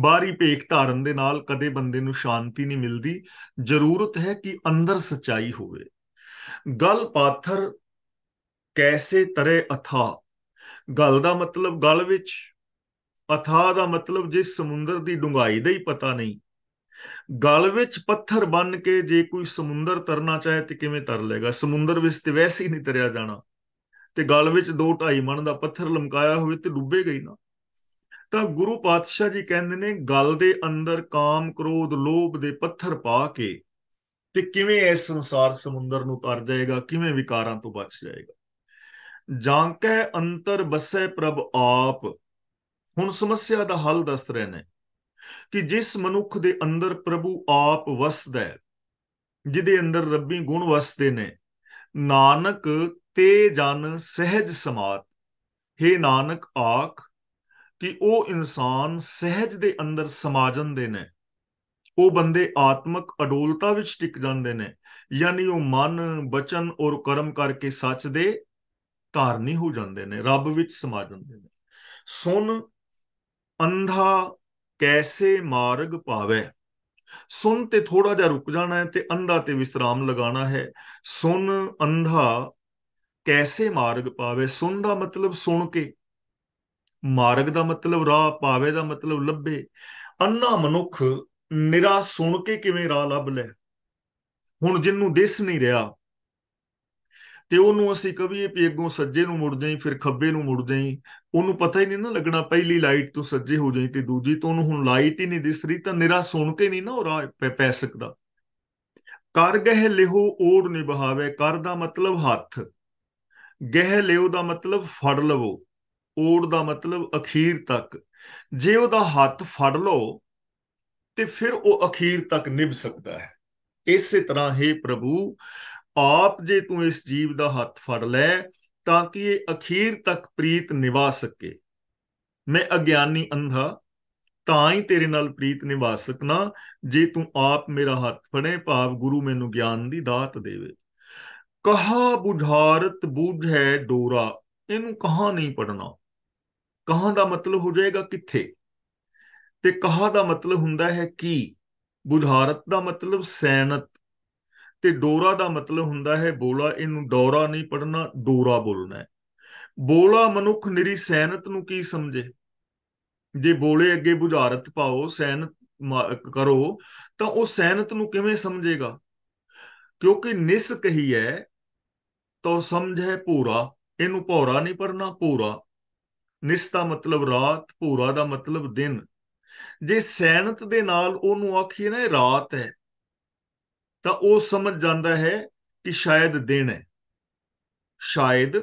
ਬਾਹਰੀ ਭੇਖ ਧਾਰਨ ਦੇ ਨਾਲ ਕਦੇ ਬੰਦੇ ਨੂੰ ਸ਼ਾਂਤੀ ਨਹੀਂ ਮਿਲਦੀ ਜ਼ਰੂਰਤ ਹੈ ਕਿ ਅੰਦਰ ਸਚਾਈ ਹੋਵੇ ਗਲ ਪਾਥਰ ਕੈਸੇ ਤਰੇ ਅਥਾ ਗਲ ਦਾ ਮਤਲਬ ਗਲ ਵਿੱਚ ਅਥਾ ਦਾ ਮਤਲਬ ਜਿਸ ਸਮੁੰਦਰ ਦੀ ਡੁੰਗਾਈ ਦਾ ਹੀ ਪਤਾ ਨਹੀਂ ਗਲ ਵਿੱਚ ਪੱਥਰ ਬਨ ਕੇ ਜੇ ਕੋਈ ਸਮੁੰਦਰ ਤਰਨਾ ਚਾਹੇ ਤੇ ਕਿਵੇਂ ਤਰ ਲੇਗਾ ਸਮੁੰਦਰ ਵਿੱਚ ਤੇ ਵੈਸੇ ਹੀ ਨਹੀਂ ਤਰਿਆ ਜਾਣਾ ਤੇ ਗਲ ਵਿੱਚ 2.5 ਮਣ ਦਾ ਪੱਥਰ ਲਮਕਾਇਆ ਹੋਵੇ ਤੇ ਡੁੱਬੇ ਗਈ ਨਾ ਤਾਂ ਗੁਰੂ ਪਾਤਸ਼ਾਹ ਜੀ ਕਹਿੰਦੇ ਨੇ ਗਲ ਦੇ ਅੰਦਰ ਕਾਮ ਕ੍ਰੋਧ ਲੋਭ ਦੇ ਪੱਥਰ ਪਾ ਕੇ ਤੇ ਕਿਵੇਂ ਇਸ ਸੰਸਾਰ ਸਮੁੰਦਰ ਨੂੰ ਤਰ ਜਾਏਗਾ ਕਿਵੇਂ ਵਿਕਾਰਾਂ ਤੋਂ ਬਚ ਜਾਏਗਾ ਜਾਂ ਕੈ ਅੰਤਰ ਬਸੇ ਪ੍ਰਭ ਆਪ ਹੁਣ ਸਮੱਸਿਆ ਦਾ ਹੱਲ ਦੱਸ ਰਹੇ ਨੇ ਕਿ ਜਿਸ ਮਨੁੱਖ ਦੇ ਅੰਦਰ ਪ੍ਰਭੂ ਆਪ ਵਸਦਾ ਹੈ ਜਿਹਦੇ ਅੰਦਰ ਰੱਬੀ ਗੁਣ ਵਸਦੇ ਨੇ ਨਾਨਕ ਤੇ ਜਨ ਸਹਿਜ ਸਮਾਤ ਹੈ ਨਾਨਕ ਆਖ ਕਿ ਉਹ ਇਨਸਾਨ ਸਹਿਜ ਦੇ ਅੰਦਰ ਸਮਾਜਨ ਦੇ ਨੇ ਉਹ ਬੰਦੇ ਆਤਮਿਕ ਅਡੋਲਤਾ ਵਿੱਚ ਟਿਕ ਜਾਂਦੇ ਨੇ ਯਾਨੀ ਉਹ ਮਨ ਬਚਨ ਔਰ ਕਰਮ ਕਰਕੇ ਸੱਚ ਦੇ ਧਾਰਨੀ ਹੋ ਜਾਂਦੇ ਨੇ ਰੱਬ ਵਿੱਚ ਸਮਾ ਜਾਂਦੇ ਨੇ ਸੁਨ ਅੰਧਾ ਕੈਸੇ ਮਾਰਗ ਪਾਵੇ ਸੁਨ ਤੇ ਥੋੜਾ ਜਿਹਾ ਰੁਕ ਜਾਣਾ ਹੈ ਤੇ ਅੰਧਾ ਤੇ ਵਿਸਰਾਮ ਲਗਾਣਾ ਹੈ ਸੁਨ ਅੰਧਾ ਕੈਸੇ ਮਾਰਗ ਪਾਵੇ ਸੁਨ ਦਾ ਮਤਲਬ ਸੁਣ ਕੇ ਮਾਰਗ ਦਾ ਮਤਲਬ ਰਾਹ ਪਾਵੇ ਦਾ ਮਤਲਬ ਲੱਭੇ ਅੰਨਾ ਮਨੁੱਖ ਨਿਰਾ ਸੁਣ ਕੇ ਕਿਵੇਂ ਰਾਹ ਲੱਭ ਲੈ ਹੁਣ ਜਿੰਨੂੰ ਦਿਸ ਨਹੀਂ ਰਿਹਾ ਤੇ ਉਹਨੂੰ ਅਸੀਂ ਕਵੀਏ ਵੀ ਅੱਗੋਂ ਸੱਜੇ ਨੂੰ ਮੁੜ ਜਾਈ ਫਿਰ ਖੱਬੇ ਨੂੰ ਮੁੜ ਜਾਈ ਉਹਨੂੰ ਪਤਾ ਹੀ ਨਹੀਂ ਨਾ ਲੱਗਣਾ ਪਹਿਲੀ ਲਾਈਟ ਤੋਂ ਸੱਜੇ ਹੋ ਜਾਈ ਤੇ ਦੂਜੀ ਤੋਂ ਉਹਨੂੰ ਹੁਣ ਲਾਈਟ ਹੀ ਨਹੀਂ ਦਿਸ ਰਹੀ ਤਾਂ ਨਿਰਾ ਸੁਣ ਕੇ ਨਹੀਂ ਨਾ ਉਹ ਰਾਹ ਪੈ ਸਕਦਾ ਕਰ ਗਹਿ ਲਿਹੋ ਓੜ ਨਿਭਾਵੇ ਕਰ ਦਾ ਮਤਲਬ ਹੱਥ ਗਹਿ ਲਿਓ ਦਾ ਮਤਲਬ ਫੜ ਲਵੋ ਓੜ ਦਾ ਮਤਲਬ ਅਖੀਰ ਤੱਕ ਜੇ ਉਹਦਾ ਹੱਥ ਫੜ ਲਓ ਤੇ ਫਿਰ ਉਹ ਅਖੀਰ ਤੱਕ ਨਿਭ ਸਕਦਾ ਹੈ ਇਸੇ ਤਰ੍ਹਾਂ ਹੈ ਪ੍ਰਭੂ ਆਪ ਜੇ ਤੂੰ ਇਸ ਜੀਵ ਦਾ ਹੱਥ ਫੜ ਲੈ ਤਾਂ ਕਿ ਇਹ ਅਖੀਰ ਤੱਕ ਪ੍ਰੀਤ ਨਿਵਾ ਸਕੇ ਮੈਂ ਅਗਿਆਨੀ ਅੰਧਾ ਤਾਂ ਹੀ ਤੇਰੇ ਨਾਲ ਪ੍ਰੀਤ ਨਿਵਾ ਸਕਣਾ ਜੇ ਤੂੰ ਆਪ ਮੇਰਾ ਹੱਥ ਫੜੇ ਭਾਵ ਗੁਰੂ ਮੈਨੂੰ ਗਿਆਨ ਦੀ ਦਾਤ ਦੇਵੇ ਕਹਾ ਬੁਝਾਰਤ ਬੁਝ ਹੈ ਡੋਰਾ ਇਹਨੂੰ ਕਹਾ ਨਹੀਂ ਪੜਨਾ ਕਹਾ ਦਾ ਮਤਲਬ ਹੋ ਜਾਏਗਾ ਕਿੱਥੇ ਤੇ ਕਹਾ ਦਾ ਮਤਲਬ ਹੁੰਦਾ ਹੈ ਕੀ ਬੁਝਾਰਤ ਦਾ ਮਤਲਬ ਸੈਨਤ ਤੇ ਡੋਰਾ ਦਾ ਮਤਲਬ ਹੁੰਦਾ ਹੈ ਬੋਲਾ ਇਹਨੂੰ ਡੋਰਾ ਨਹੀਂ ਪੜਨਾ ਡੋਰਾ ਬੋਲਣਾ ਬੋਲਾ ਮਨੁੱਖ ਨਿਰੀ ਸੈਨਤ ਨੂੰ ਕੀ ਸਮਝੇ ਜੇ ਬੋਲੇ ਅੱਗੇ ਬੁਝਾਰਤ ਪਾਓ ਸੈਨਤ ਕਰੋ ਤਾਂ ਉਹ ਸੈਨਤ ਨੂੰ ਕਿਵੇਂ ਸਮਝੇਗਾ ਕਿਉਂਕਿ ਨਿਸ ਕਹੀ ਹੈ ਤਾਂ ਸਮਝੇ ਪੂਰਾ ਇਹਨੂੰ ਪੌਰਾ ਨਹੀਂ ਪੜਨਾ ਪੂਰਾ ਨਿਸ ਦਾ ਮਤਲਬ ਰਾਤ ਪੂਰਾ ਦਾ ਮਤਲਬ ਦਿਨ ਜੇ ਸੈਨਤ ਦੇ ਨਾਲ ਉਹਨੂੰ ਆਖੀਏ ਨਾ ਰਾਤ ਹੈ ਤਾਂ ਉਹ ਸਮਝ ਜਾਂਦਾ ਹੈ ਕਿ ਸ਼ਾਇਦ ਦਿਨ ਹੈ ਸ਼ਾਇਦ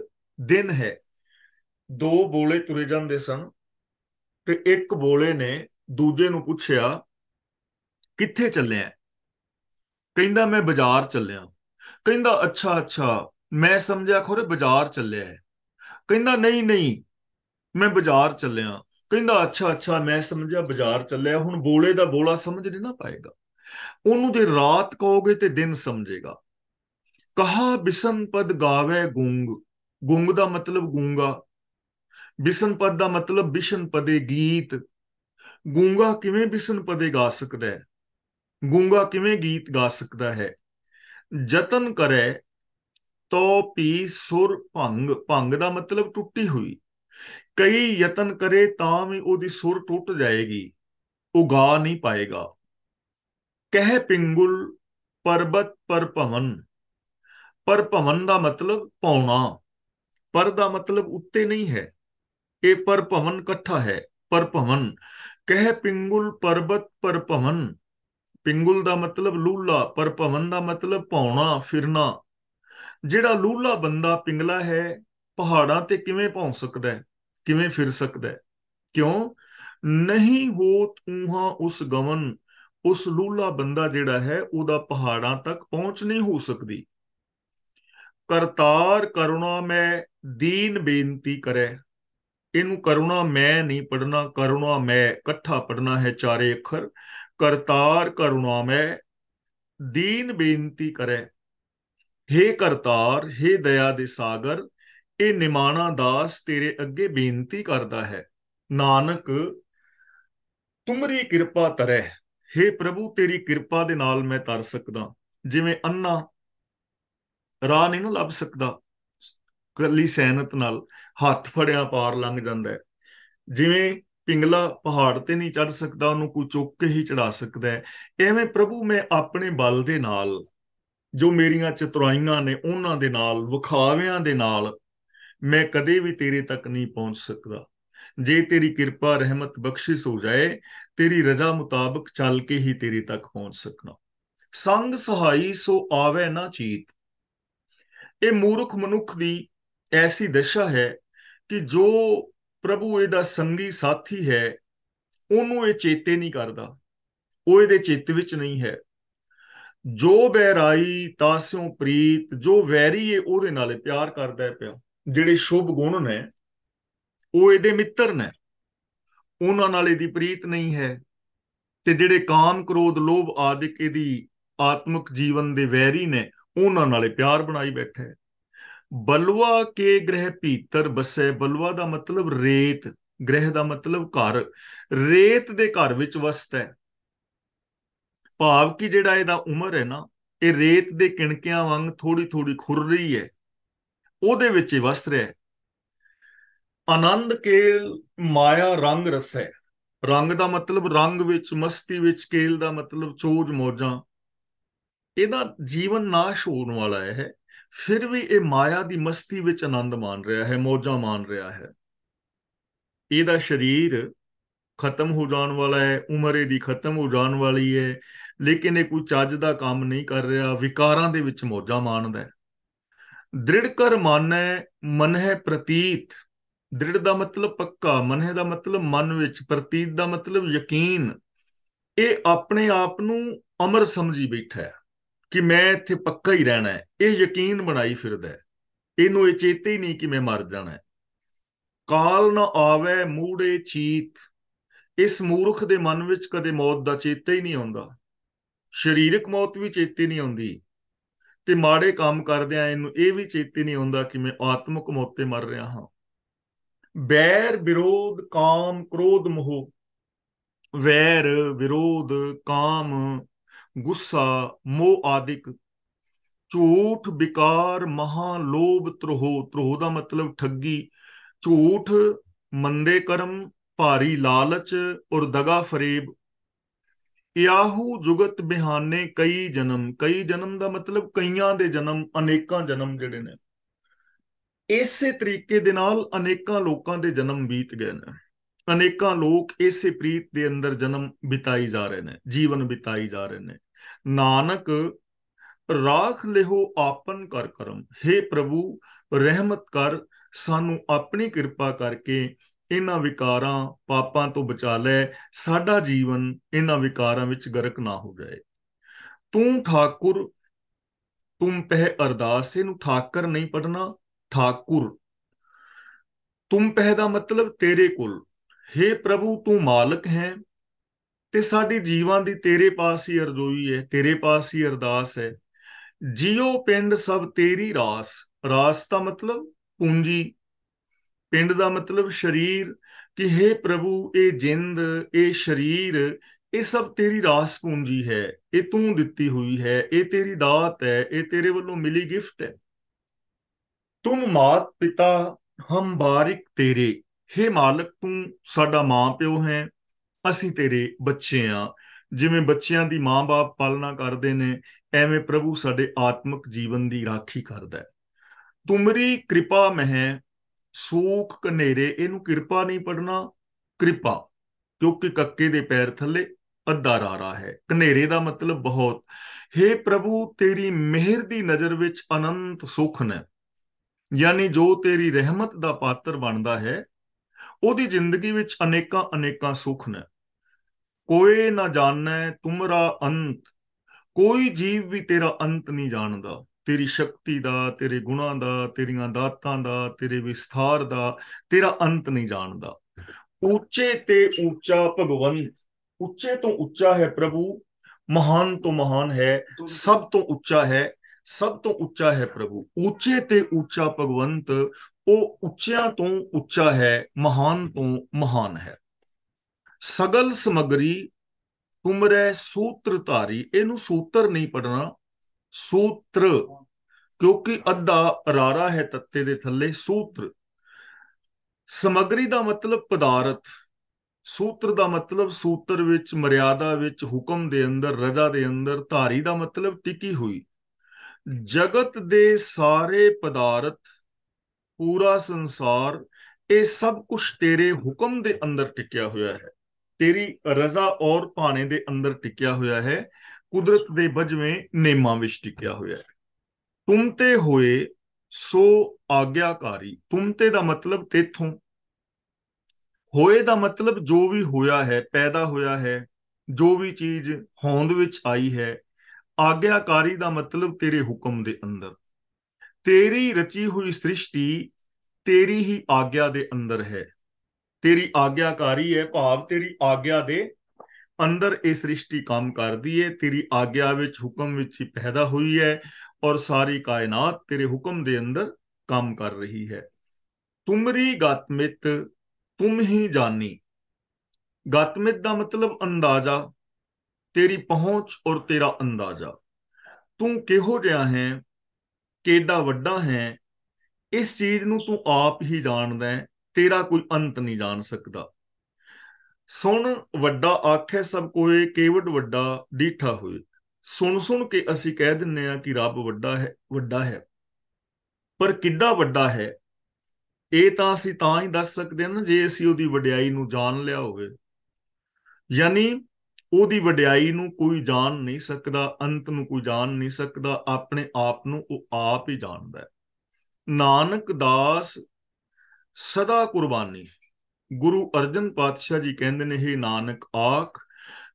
ਦਿਨ ਹੈ ਦੋ ਬੋਲੇ ਤੁਰੇ ਜਾਂਦੇ ਸਨ ਤੇ ਇੱਕ ਬੋਲੇ ਨੇ ਦੂਜੇ ਨੂੰ ਪੁੱਛਿਆ ਕਿੱਥੇ ਚੱਲਿਆ ਕਹਿੰਦਾ ਮੈਂ ਬਾਜ਼ਾਰ ਚੱਲਿਆ ਕਹਿੰਦਾ ਅੱਛਾ ਅੱਛਾ ਮੈਂ ਸਮਝਿਆ ਖੋਰੇ ਬਾਜ਼ਾਰ ਚੱਲਿਆ ਕਹਿੰਦਾ ਨਹੀਂ ਨਹੀਂ ਮੈਂ ਬਾਜ਼ਾਰ ਚੱਲਿਆ ਕਹਿੰਦਾ ਅੱਛਾ ਅੱਛਾ ਮੈਂ ਸਮਝਿਆ ਬਾਜ਼ਾਰ ਚੱਲਿਆ ਹੁਣ ਬੋਲੇ ਦਾ ਬੋਲਾ ਸਮਝ ਨਹੀਂ ਨਾ ਪਾਏਗਾ ਉਹਨੂੰ ਜੇ ਰਾਤ ਕਹੋਗੇ ਤੇ ਦਿਨ ਸਮਝੇਗਾ ਕਹਾ ਬਿਸਨਪਦ ਗਾਵੇ ਗੂੰਗ ਗੂੰਗ ਦਾ ਮਤਲਬ ਗੂੰਗਾ ਬਿਸਨਪਦ ਦਾ ਮਤਲਬ ਬਿਸ਼ਨਪਦੇ ਗੀਤ ਗੂੰਗਾ ਕਿਵੇਂ ਪਦੇ ਗਾ ਸਕਦਾ ਹੈ ਗੂੰਗਾ ਕਿਵੇਂ ਗੀਤ ਗਾ ਸਕਦਾ ਹੈ ਯਤਨ ਕਰੇ ਤੋ ਪੀ ਸੁਰ ਭੰਗ ਭੰਗ ਦਾ ਮਤਲਬ ਟੁੱਟੀ ਹੋਈ ਕਈ ਯਤਨ ਕਰੇ ਤਾਂ ਵੀ ਉਹਦੀ ਸੁਰ ਟੁੱਟ ਜਾਏਗੀ ਉਹ ਗਾ ਨਹੀਂ ਪਾਏਗਾ ਕਹਿ ਪਿੰਗੁਲ ਪਰਬਤ ਪਰ ਭਵਨ ਪਰ ਭਵਨ ਦਾ ਮਤਲਬ ਪਾਉਣਾ ਪਰ ਦਾ ਮਤਲਬ ਉੱਤੇ ਨਹੀਂ ਹੈ ਇਹ ਪਰ ਭਵਨ ਇਕੱਠਾ ਹੈ ਪਰ ਭਵਨ ਕਹਿ ਪਿੰਗੁਲ ਪਰਬਤ ਪਰ ਭਵਨ ਪਿੰਗੁਲ ਦਾ ਮਤਲਬ ਲੂਲਾ ਪਰ ਭਵਨ ਦਾ ਮਤਲਬ ਪਾਉਣਾ ਫਿਰਨਾ ਜਿਹੜਾ ਲੂਲਾ ਬੰਦਾ ਪਿੰਗਲਾ ਹੈ ਪਹਾੜਾਂ ਤੇ ਕਿਵੇਂ ਪਹੁੰਚ ਸਕਦਾ ਹੈ ਕਿਵੇਂ ਫਿਰ ਸਕਦਾ ਹੈ ਕਿਉਂ ਨਹੀਂ ਹੋਤ ਊਹਾ ਉਸ ਗਮਨ ਉਸ ਲੂਲਾ ਬੰਦਾ ਜਿਹੜਾ ਹੈ ਉਹਦਾ ਪਹਾੜਾਂ ਤੱਕ ਪਹੁੰਚ ਨਹੀਂ ਹੋ ਸਕਦੀ ਕਰਤਾਰ ਕਰੁਣਾ ਮੈਂ ਦੀਨ ਬੇਨਤੀ ਕਰੇ ਇਹਨੂੰ ਕਰੁਣਾ ਮੈਂ ਨਹੀਂ ਪੜਨਾ ਕਰੁਣਾ ਮੈਂ ਇਕੱਠਾ ਪੜਨਾ ਹੈ ਚਾਰੇ ਅੱਖਰ ਕਰਤਾਰ ਕਰੁਣਾ ਮੈਂ ਦੀਨ ਬੇਨਤੀ ਕਰੇ हे ਕਰਤਾਰ हे ਦਇਆ ਦੇ ਸਾਗਰ ਇਹ ਨਿਮਾਣਾ ਦਾਸ ਤੇਰੇ ਅੱਗੇ ਬੇਨਤੀ ਕਰਦਾ ਹੈ ਨਾਨਕ ਤੁਮਰੀ ਕਿਰਪਾ ਤਰੈ हे ਪ੍ਰਭੂ ਤੇਰੀ ਕਿਰਪਾ ਦੇ ਨਾਲ ਮੈਂ ਤਰ ਸਕਦਾ ਜਿਵੇਂ ਅੰਨਾ ਰਾਹ ਨਹੀਂ ਲੱਭ ਸਕਦਾ ਕੱਲੀ ਸੈਨਤ ਨਾਲ ਹੱਥ ਫੜਿਆ ਪਾਰ ਲੰਘ ਜਾਂਦਾ ਹੈ ਜਿਵੇਂ ਪਿੰਗਲਾ ਪਹਾੜ ਤੇ ਨਹੀਂ ਚੜ ਸਕਦਾ ਉਹਨੂੰ ਕੋਈ ਚੁੱਕ ਕੇ ਹੀ ਚੜਾ ਸਕਦਾ ਹੈ ਐਵੇਂ ਪ੍ਰਭੂ ਮੈਂ ਆਪਣੇ ਬਲ ਦੇ ਨਾਲ ਜੋ ਮੇਰੀਆਂ ਚਤੁਰਾਈਆਂ ਨੇ ਉਹਨਾਂ ਦੇ ਨਾਲ ਵਿਖਾਵਿਆਂ ਦੇ ਨਾਲ ਮੈਂ ਕਦੇ ਵੀ ਤੇਰੇ ਤੱਕ ਨਹੀਂ ਪਹੁੰਚ ਸਕਦਾ ਜੇ ਤੇਰੀ ਕਿਰਪਾ ਰਹਿਮਤ ਬਖਸ਼ਿਸ਼ ਹੋ ਜਾਏ ਤੇਰੀ ਰਜ਼ਾ ਮੁਤਾਬਕ ਚੱਲ ਕੇ ਹੀ ਤੇਰੇ ਤੱਕ ਪਹੁੰਚ ਸਕਣਾ ਸੰਗ ਸਹਾਈ ਸੋ ਆਵੇ ਨਾ ਚੀਤ ਇਹ ਮੂਰਖ ਮਨੁੱਖ ਦੀ ਐਸੀ ਦਸ਼ਾ ਹੈ ਕਿ ਜੋ ਪ੍ਰਭੂ ਇਹਦਾ ਸੰਗੀ ਸਾਥੀ ਹੈ ਉਹਨੂੰ ਇਹ ਚੇਤੇ ਨਹੀਂ ਕਰਦਾ ਉਹ ਇਹਦੇ ਚਿੱਤ ਵਿੱਚ ਨਹੀਂ ਹੈ ਜੋ ਬੈਰਾਈ ਤਾਸਿਓ ਪ੍ਰੀਤ ਜੋ ਵੈਰੀ ਇਹ ਉਹਦੇ ਨਾਲ ਪਿਆਰ ਕਰਦਾ ਪਿਆ ਜਿਹੜੇ ਸ਼ੁਭ ਗੁਣ ਨੇ ਉਹ ਇਹਦੇ ਮਿੱਤਰ ਨੇ ਉਹਨਾਂ ਨਾਲ ਇਹਦੀ ਪ੍ਰੀਤ ਨਹੀਂ ਹੈ ਤੇ ਜਿਹੜੇ ਕਾਮ ਕ੍ਰੋਧ ਲੋਭ ਆਦਿਕ ਇਹਦੀ ਆਤਮਿਕ ਜੀਵਨ ਦੇ ਵੈਰੀ ਨੇ ਉਹਨਾਂ ਨਾਲੇ ਪਿਆਰ ਬਣਾਈ ਬੈਠੇ ਬਲਵਾ ਕੇ ਗ੍ਰਹਿ ਭੀਤਰ ਬਸੇ ਬਲਵਾ ਦਾ ਮਤਲਬ ਰੇਤ ਗ੍ਰਹਿ ਦਾ ਮਤਲਬ ਘਰ ਰੇਤ ਦੇ ਘਰ ਵਿੱਚ ਵਸਦਾ ਹੈ ਭਾਵ ਕਿ ਜਿਹੜਾ ਇਹਦਾ ਉਮਰ ਹੈ ਨਾ ਇਹ ਰੇਤ ਦੇ ਕਿਣਕਿਆਂ ਵਾਂਗ ਥੋੜੀ ਥੋੜੀ ਖੁਰ ਰਹੀ ਹੈ ਉਹਦੇ ਵਿੱਚ ਹੀ ਵਸ ਰਿਹਾ ਆਨੰਦ ਕੇਲ ਮਾਇਆ ਰੰਗ ਰਸੈ ਰੰਗ ਦਾ ਮਤਲਬ ਰੰਗ ਵਿੱਚ ਮਸਤੀ ਵਿੱਚ ਕੇਲ ਦਾ ਮਤਲਬ ਚੋਜ ਮੋਜਾਂ ਇਹਦਾ ਜੀਵਨ ਨਾਸ਼ ਹੋਣ ਵਾਲਾ ਹੈ ਫਿਰ ਵੀ ਇਹ ਮਾਇਆ ਦੀ ਮਸਤੀ ਵਿੱਚ ਆਨੰਦ ਮਾਣ ਰਿਹਾ ਹੈ ਮੋਜਾਂ ਮਾਣ ਰਿਹਾ ਹੈ ਇਹਦਾ ਸਰੀਰ ਖਤਮ ਹੋ ਜਾਣ ਵਾਲਾ ਹੈ ਉਮਰ ਇਹਦੀ ਖਤਮ ਹੋ ਜਾਣ ਵਾਲੀ ਹੈ ਲੇਕਿਨ ਇਹ ਕੋਈ ਚੱਜ ਦਾ ਕੰਮ ਨਹੀਂ ਕਰ ਰਿਹਾ ਵਿਕਾਰਾਂ ਦੇ ਵਿੱਚ ਮੋਜਾਂ ਮਾਣਦਾ ਹੈ ਦ੍ਰਿੜ ਕਰ ਮਾਨੈ ਮਨਹਿ ਪ੍ਰਤੀਤ ਦ੍ਰਿੜ ਦਾ ਮਤਲਬ ਪੱਕਾ ਮਨਹਿ ਦਾ ਮਤਲਬ ਮਨ ਵਿੱਚ ਪ੍ਰਤੀਤ ਦਾ ਮਤਲਬ ਯਕੀਨ ਇਹ ਆਪਣੇ ਆਪ ਨੂੰ ਅਮਰ ਸਮਝੀ ਬੈਠਾ ਹੈ ਕਿ ਮੈਂ ਇੱਥੇ ਪੱਕਾ ਹੀ ਰਹਿਣਾ ਹੈ ਇਹ ਯਕੀਨ ਬਣਾਈ ਫਿਰਦਾ ਹੈ ਇਹਨੂੰ ਇਹ ਚੇਤੇ ਹੀ ਨਹੀਂ ਕਿ ਮੈਂ ਮਰ ਜਾਣਾ ਹੈ ਕਾਲ ਨਾ ਆਵੇ ਮੂੜੇ ਚੀਤ ਇਸ ਮੂਰਖ ਦੇ ਮਨ ਵਿੱਚ ਕਦੇ ਮੌਤ ਦਾ ਚੇਤਾ ਹੀ ਨਹੀਂ ਆਉਂਦਾ ਸਰੀਰਕ ਮੌਤ ਵੀ ਚੇਤੇ ਨਹੀਂ ਆਉਂਦੀ ਤੇ ਮਾੜੇ ਕੰਮ ਕਰਦੇ ਆ ਇਹਨੂੰ ਇਹ ਵੀ ਚੇਤੇ ਨਹੀਂ ਹੁੰਦਾ ਕਿ ਮੈਂ ਆਤਮਿਕ ਮੌਤੇ ਮਰ ਰਿਹਾ ਹਾਂ ਬੈਰ ਵਿਰੋਧ ਕਾਮ ਕ੍ਰੋਧ ਮੋਹ ਵੈਰ ਵਿਰੋਧ ਕਾਮ ਗੁੱਸਾ ਮੋਹ ਆਦਿਕ ਝੂਠ ਵਿਕਾਰ ਮਹਾ ਲੋਭ ਤ੍ਰੋਹ ਤ੍ਰੋਹ ਦਾ ਮਤਲਬ ਠੱਗੀ ਝੂਠ ਮੰਦੇ ਕਰਮ ਭਾਰੀ ਲਾਲਚ ਔਰ ਦਗਾ ਫਰੇਬ ਯਾਹੂ ਜੁਗਤ ਬਿਹਾਨੇ ਕਈ ਜਨਮ ਕਈ ਜਨਮ ਦਾ ਮਤਲਬ ਕਈਆਂ ਦੇ ਜਨਮ ਅਨੇਕਾਂ ਜਨਮ ਜਿਹੜੇ ਨੇ ਇਸੇ ਤਰੀਕੇ ਦੇ ਨਾਲ ਅਨੇਕਾਂ ਲੋਕਾਂ ਦੇ ਜਨਮ ਬੀਤ ਗਏ ਨੇ ਅਨੇਕਾਂ ਲੋਕ ਇਸੇ ਪ੍ਰੀਤ ਦੇ ਅੰਦਰ ਜਨਮ ਬਿਤਾਈ ਜਾ ਰਹੇ ਨੇ ਜੀਵਨ ਬਿਤਾਈ ਜਾ ਰਹੇ ਨੇ ਨਾਨਕ ਰਾਖ ਲਿਹੋ ਆਪਨ ਕਰ ਕਰਮ हे ਪ੍ਰਭੂ ਰਹਿਮਤ ਕਰ ਸਾਨੂੰ ਆਪਣੀ ਕਿਰਪਾ ਕਰਕੇ ਇਹਨਾਂ ਵਿਕਾਰਾਂ ਪਾਪਾਂ ਤੋਂ ਬਚਾ ਲੈ ਸਾਡਾ ਜੀਵਨ ਇਹਨਾਂ ਵਿਕਾਰਾਂ ਵਿੱਚ ਗਰਕ ਨਾ ਹੋ ਜਾਏ ਤੂੰ ਠਾਕੁਰ ਤੁਮ ਪਹਿ ਅਰਦਾਸ ਇਹਨੂੰ ਠਾਕਰ ਨਹੀਂ ਪੜਨਾ ਠਾਕੁਰ ਤੁਮ ਪਹਿ ਦਾ ਮਤਲਬ ਤੇਰੇ ਕੋਲ हे ਪ੍ਰਭੂ ਤੂੰ ਮਾਲਕ ਹੈ ਤੇ ਸਾਡੀ ਜੀਵਾਂ ਦੀ ਤੇਰੇ ਪਾਸ ਹੀ ਅਰਜ਼ੋਈ ਹੈ ਤੇਰੇ ਪਾਸ ਹੀ ਅਰਦਾਸ ਹੈ ਜਿਉ ਪਿੰਡ ਸਭ ਤੇਰੀ ਰਾਸ ਰਾਸ ਦਾ ਮਤਲਬ ਪੂੰਜੀ ਪਿੰਡ ਦਾ ਮਤਲਬ ਸ਼ਰੀਰ ਕਿ हे ਪ੍ਰਭੂ ਇਹ ਜਿੰਦ ਇਹ ਸ਼ਰੀਰ ਇਹ ਸਭ ਤੇਰੀ ਰਾਸ ਪੂੰਜੀ ਹੈ ਇਹ ਤੂੰ ਦਿੱਤੀ ਹੋਈ ਹੈ ਇਹ ਤੇਰੀ ਦਾਤ ਹੈ ਇਹ ਤੇਰੇ ਵੱਲੋਂ ਮਿਲੀ ਗਿਫਟ ਹੈ ਤੁਮ ਮਾਤ ਪਿਤਾ ਹਮ ਬਾਰਿਕ ਤੇਰੇ हे ਮਾਲਕ ਤੂੰ ਸਾਡਾ ਮਾਂ ਪਿਓ ਹੈ ਅਸੀਂ ਤੇਰੇ ਬੱਚੇ ਆ ਜਿਵੇਂ ਬੱਚਿਆਂ ਦੀ ਮਾਂ-ਬਾਪ ਪਾਲਣਾ ਕਰਦੇ ਨੇ ਐਵੇਂ ਪ੍ਰਭੂ ਸਾਡੇ ਆਤਮਿਕ ਜੀਵਨ ਦੀ ਰਾਖੀ ਕਰਦਾ ਹੈ ਤੁਮਰੀ ਕਿਰਪਾ ਮਹਿ ਸੂਖ ਕਨੇਰੇ ਇਹਨੂੰ ਕਿਰਪਾ ਨਹੀਂ ਪੜਨਾ ਕਿਰਪਾ ਕਿਉਂਕਿ ਕੱਕੇ ਦੇ ਪੈਰ ਥੱਲੇ ਅੱਧਾ ਰਾਰਾ ਹੈ ਕਨੇਰੇ ਦਾ ਮਤਲਬ ਬਹੁਤ हे ਪ੍ਰਭੂ ਤੇਰੀ ਮਿਹਰ ਦੀ ਨਜ਼ਰ ਵਿੱਚ ਅਨੰਤ ਸੁਖ ਨੇ ਯਾਨੀ ਜੋ ਤੇਰੀ ਰਹਿਮਤ ਦਾ ਪਾਤਰ ਬਣਦਾ ਹੈ ਉਹਦੀ ਜ਼ਿੰਦਗੀ ਵਿੱਚ ਅਨੇਕਾਂ ਅਨੇਕਾਂ ਸੁਖ ਨੇ ਕੋਈ ਨਾ ਜਾਣੈ ਤੁਮਰਾ ਅੰਤ ਕੋਈ ਜੀਵ ਵੀ ਤੇਰਾ ਅੰਤ ਨਹੀਂ ਜਾਣਦਾ ਤੇਰੀ ਸ਼ਕਤੀ ਦਾ ਤੇਰੇ ਗੁਣਾਂ ਦਾ ਤੇਰੀਆਂ ਦਾਤਾਂ ਦਾ ਤੇਰੇ ਵਿਸਥਾਰ ਦਾ ਤੇਰਾ ਅੰਤ ਨਹੀਂ ਜਾਣਦਾ ਉੱਚੇ ਤੇ ਉੱਚਾ ਭਗਵੰਤ ਉੱਚੇ ਤੋਂ ਉੱਚਾ ਹੈ ਪ੍ਰਭੂ ਮਹਾਨ ਤੋਂ ਮਹਾਨ ਹੈ ਸਭ ਤੋਂ ਉੱਚਾ ਹੈ ਸਭ ਤੋਂ ਉੱਚਾ ਹੈ ਪ੍ਰਭੂ ਉੱਚੇ ਤੇ ਉੱਚਾ ਭਗਵੰਤ ਉਹ ਉੱਚਿਆਂ ਤੋਂ ਉੱਚਾ ਹੈ ਮਹਾਨ ਤੋਂ ਮਹਾਨ ਹੈ ਸਗਲ ਸਮਗਰੀ ਤੁਮਰੇ ਸੂਤਰਧਾਰੀ ਇਹਨੂੰ ਸੂਤਰ ਨਹੀਂ ਪੜਨਾ ਸੂਤਰ ਕਿਉਂਕਿ ਅੱਧਾ ਰਾਰਾ ਹੈ ਤੱਤੇ ਦੇ ਥੱਲੇ ਸੂਤਰ ਸਮਗਰੀ ਦਾ ਮਤਲਬ ਪਦਾਰਥ ਸੂਤਰ ਦਾ ਮਤਲਬ ਸੂਤਰ ਵਿੱਚ ਮਰਿਆਦਾ ਵਿੱਚ ਹੁਕਮ ਦੇ ਅੰਦਰ ਰਜ਼ਾ ਦੇ ਅੰਦਰ ਧਾਰੀ ਦਾ ਮਤਲਬ ਟਿੱਕੀ ਹੋਈ ਜਗਤ ਦੇ ਸਾਰੇ ਪਦਾਰਥ ਪੂਰਾ ਸੰਸਾਰ ਇਹ ਸਭ ਕੁਝ ਤੇਰੇ ਹੁਕਮ ਦੇ ਅੰਦਰ ਟਿਕਿਆ ਹੋਇਆ ਹੈ ਤੇਰੀ ਰਜ਼ਾ ਔਰ ਭਾਣੇ ਦੇ ਅੰਦਰ ਟਿਕਿਆ ਹੋਇਆ ਹੈ ਕੁਦਰਤ ਦੇ ਬਜਵੇਂ ਨੇਮਾਂ ਵਿੱਚ ਟਿਕਿਆ ਹੋਇਆ ਹੈ ਤੁਮ ਤੇ ਹੋਏ ਸੋ ਆਗਿਆਕਾਰੀ ਤੁਮ ਤੇ ਦਾ ਮਤਲਬ ਤੇਥੋਂ ਹੋਏ ਦਾ ਮਤਲਬ ਜੋ ਵੀ ਹੋਇਆ ਹੈ ਪੈਦਾ ਹੋਇਆ ਹੈ ਜੋ ਵੀ ਚੀਜ਼ ਹੋਂਦ ਵਿੱਚ ਆਈ ਹੈ ਆਗਿਆਕਾਰੀ ਦਾ ਮਤਲਬ ਤੇਰੇ ਹੁਕਮ ਦੇ ਅੰਦਰ ਤੇਰੀ ਰਚੀ ਹੋਈ ਸ੍ਰਿਸ਼ਟੀ ਤੇਰੀ ਹੀ ਆਗਿਆ ਦੇ ਅੰਦਰ ਹੈ ਤੇਰੀ ਆਗਿਆਕਾਰੀ ਹੈ ਭਾਵ ਤੇਰੀ ਆਗਿਆ ਦੇ ਅੰਦਰ ਇਹ ਸ੍ਰਿਸ਼ਟੀ ਕੰਮ ਕਰਦੀ ਏ ਤੇਰੀ ਆਗਿਆ ਵਿੱਚ ਹੁਕਮ ਵਿੱਚ ਹੀ ਪੈਦਾ ਹੋਈ ਹੈ ਔਰ ਸਾਰੀ ਕਾਇਨਾਤ ਤੇਰੇ ਹੁਕਮ ਦੇ ਅੰਦਰ ਕੰਮ ਕਰ ਰਹੀ ਹੈ ਤੁਮਰੀ ਗਤਮਿਤ ਤੁਮ ਹੀ ਜਾਣੀ ਗਤਮਿਤ ਦਾ ਮਤਲਬ ਅੰਦਾਜ਼ਾ ਤੇਰੀ ਪਹੁੰਚ ਔਰ ਤੇਰਾ ਅੰਦਾਜ਼ਾ ਤੂੰ ਕਿਹੋ ਜਿਹਾ ਹੈ ਕਿੱਡਾ ਵੱਡਾ ਹੈ ਇਸ ਚੀਜ਼ ਨੂੰ ਤੂੰ ਆਪ ਹੀ ਜਾਣਦਾ ਹੈ ਤੇਰਾ ਕੋਈ ਅੰਤ ਨਹੀਂ ਜਾਣ ਸਕਦਾ ਸੁਣ ਵੱਡਾ ਆਖੇ ਸਭ ਕੋਏ ਕੇਵਟ ਵੱਡਾ ਡੀਠਾ ਹੋਏ ਸੁਣ ਸੁਣ ਕੇ ਅਸੀਂ ਕਹਿ ਦਿੰਨੇ ਆ ਕਿ ਰੱਬ ਵੱਡਾ ਹੈ ਵੱਡਾ ਹੈ ਪਰ ਕਿੱਡਾ ਵੱਡਾ ਹੈ ਇਹ ਤਾਂ ਅਸੀਂ ਤਾਂ ਹੀ ਦੱਸ ਸਕਦੇ ਹਾਂ ਨਾ ਜੇ ਅਸੀਂ ਉਹਦੀ ਵਡਿਆਈ ਨੂੰ ਜਾਣ ਲਿਆ ਹੋਵੇ ਯਾਨੀ ਉਹਦੀ ਵਡਿਆਈ ਨੂੰ ਕੋਈ ਜਾਣ ਨਹੀਂ ਸਕਦਾ ਅੰਤ ਨੂੰ ਕੋਈ ਜਾਣ ਨਹੀਂ ਸਕਦਾ ਆਪਣੇ ਆਪ ਨੂੰ ਉਹ ਆਪ ਹੀ ਜਾਣਦਾ ਹੈ ਨਾਨਕ ਦਾਸ ਸਦਾ ਕੁਰਬਾਨੀ ਗੁਰੂ ਅਰਜਨ ਪਾਤਸ਼ਾਹ ਜੀ ਕਹਿੰਦੇ ਨੇ ਹੀ ਨਾਨਕ ਆਖ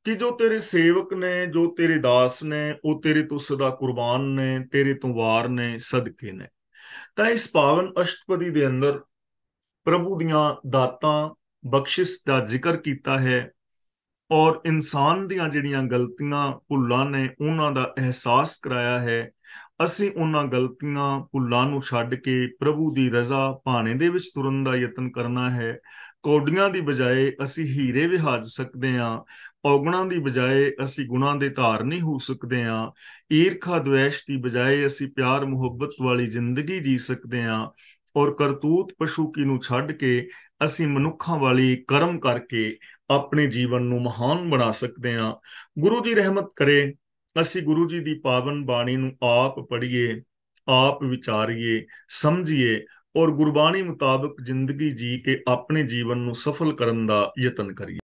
ਕਿ ਜੋ ਤੇਰੇ ਸੇਵਕ ਨੇ ਜੋ ਤੇਰੇ ਦਾਸ ਨੇ ਉਹ ਤੇਰੇ ਤੋਂ ਸਦਾ ਕੁਰਬਾਨ ਨੇ ਤੇਰੇ ਤੋਂ ਵਾਰ ਨੇ ਸਦਕੇ ਨੇ ਤਾਂ ਇਸ ਪਾਵਨ ਅਸ਼ਟਪਦੀ ਦੇ ਅੰਦਰ ਪ੍ਰਭੂ ਦੀਆਂ ਦਾਤਾਂ ਬਖਸ਼ਿਸ਼ ਦਾ ਜ਼ਿਕਰ ਕੀਤਾ ਹੈ ਔਰ ਇਨਸਾਨ ਦੀਆਂ ਜਿਹੜੀਆਂ ਗਲਤੀਆਂ ਭੁੱਲਾਂ ਨੇ ਉਹਨਾਂ ਦਾ ਅਹਿਸਾਸ ਕਰਾਇਆ ਹੈ ਅਸੀਂ ਉਹਨਾਂ ਗਲਤੀਆਂ ਭੁੱਲਾਂ ਨੂੰ ਛੱਡ ਕੇ ਪ੍ਰਭੂ ਦੀ ਰਜ਼ਾ ਪਾਣੇ ਦੇ ਵਿੱਚ ਤੁਰਨ ਦਾ ਯਤਨ ਕਰਨਾ ਹੈ ਕੋਡੀਆਂ ਦੀ ਬਜਾਏ ਅਸੀਂ ਹੀਰੇ ਵਿਹਾਜ ਸਕਦੇ ਹਾਂ ਔਗਣਾਂ ਦੀ ਬਜਾਏ ਅਸੀਂ ਗੁਣਾਂ ਦੇ ਧਾਰ ਨਹੀਂ ਹੋ ਸਕਦੇ ਹਾਂ ਈਰਖਾ ਦੁਐਸ਼ ਦੀ ਬਜਾਏ ਅਸੀਂ ਪਿਆਰ ਮੁਹੱਬਤ ਵਾਲੀ ਜ਼ਿੰਦਗੀ ਜੀ ਸਕਦੇ ਹਾਂ ਔਰ ਕਰਤੂਤ ਪਸ਼ੂ ਕੀ ਨੂੰ ਛੱਡ ਕੇ ਅਸੀਂ ਮਨੁੱਖਾਂ ਵਾਲੀ ਕਰਮ ਕਰਕੇ ਆਪਣੇ ਜੀਵਨ ਨੂੰ ਮਹਾਨ ਬਣਾ ਸਕਦੇ ਹਾਂ ਗੁਰੂ ਜੀ ਰਹਿਮਤ ਕਰੇ ਅਸੀਂ ਗੁਰੂ ਜੀ ਦੀ ਪਾਵਨ ਬਾਣੀ ਨੂੰ ਆਪ ਪੜ੍ਹੀਏ ਆਪ ਵਿਚਾਰੀਏ ਸਮਝੀਏ ਔਰ ਗੁਰਬਾਣੀ ਮੁਤਾਬਕ ਜ਼ਿੰਦਗੀ ਜੀ ਕੇ ਆਪਣੇ ਜੀਵਨ ਨੂੰ ਸਫਲ ਕਰਨ ਦਾ ਯਤਨ ਕਰੀਏ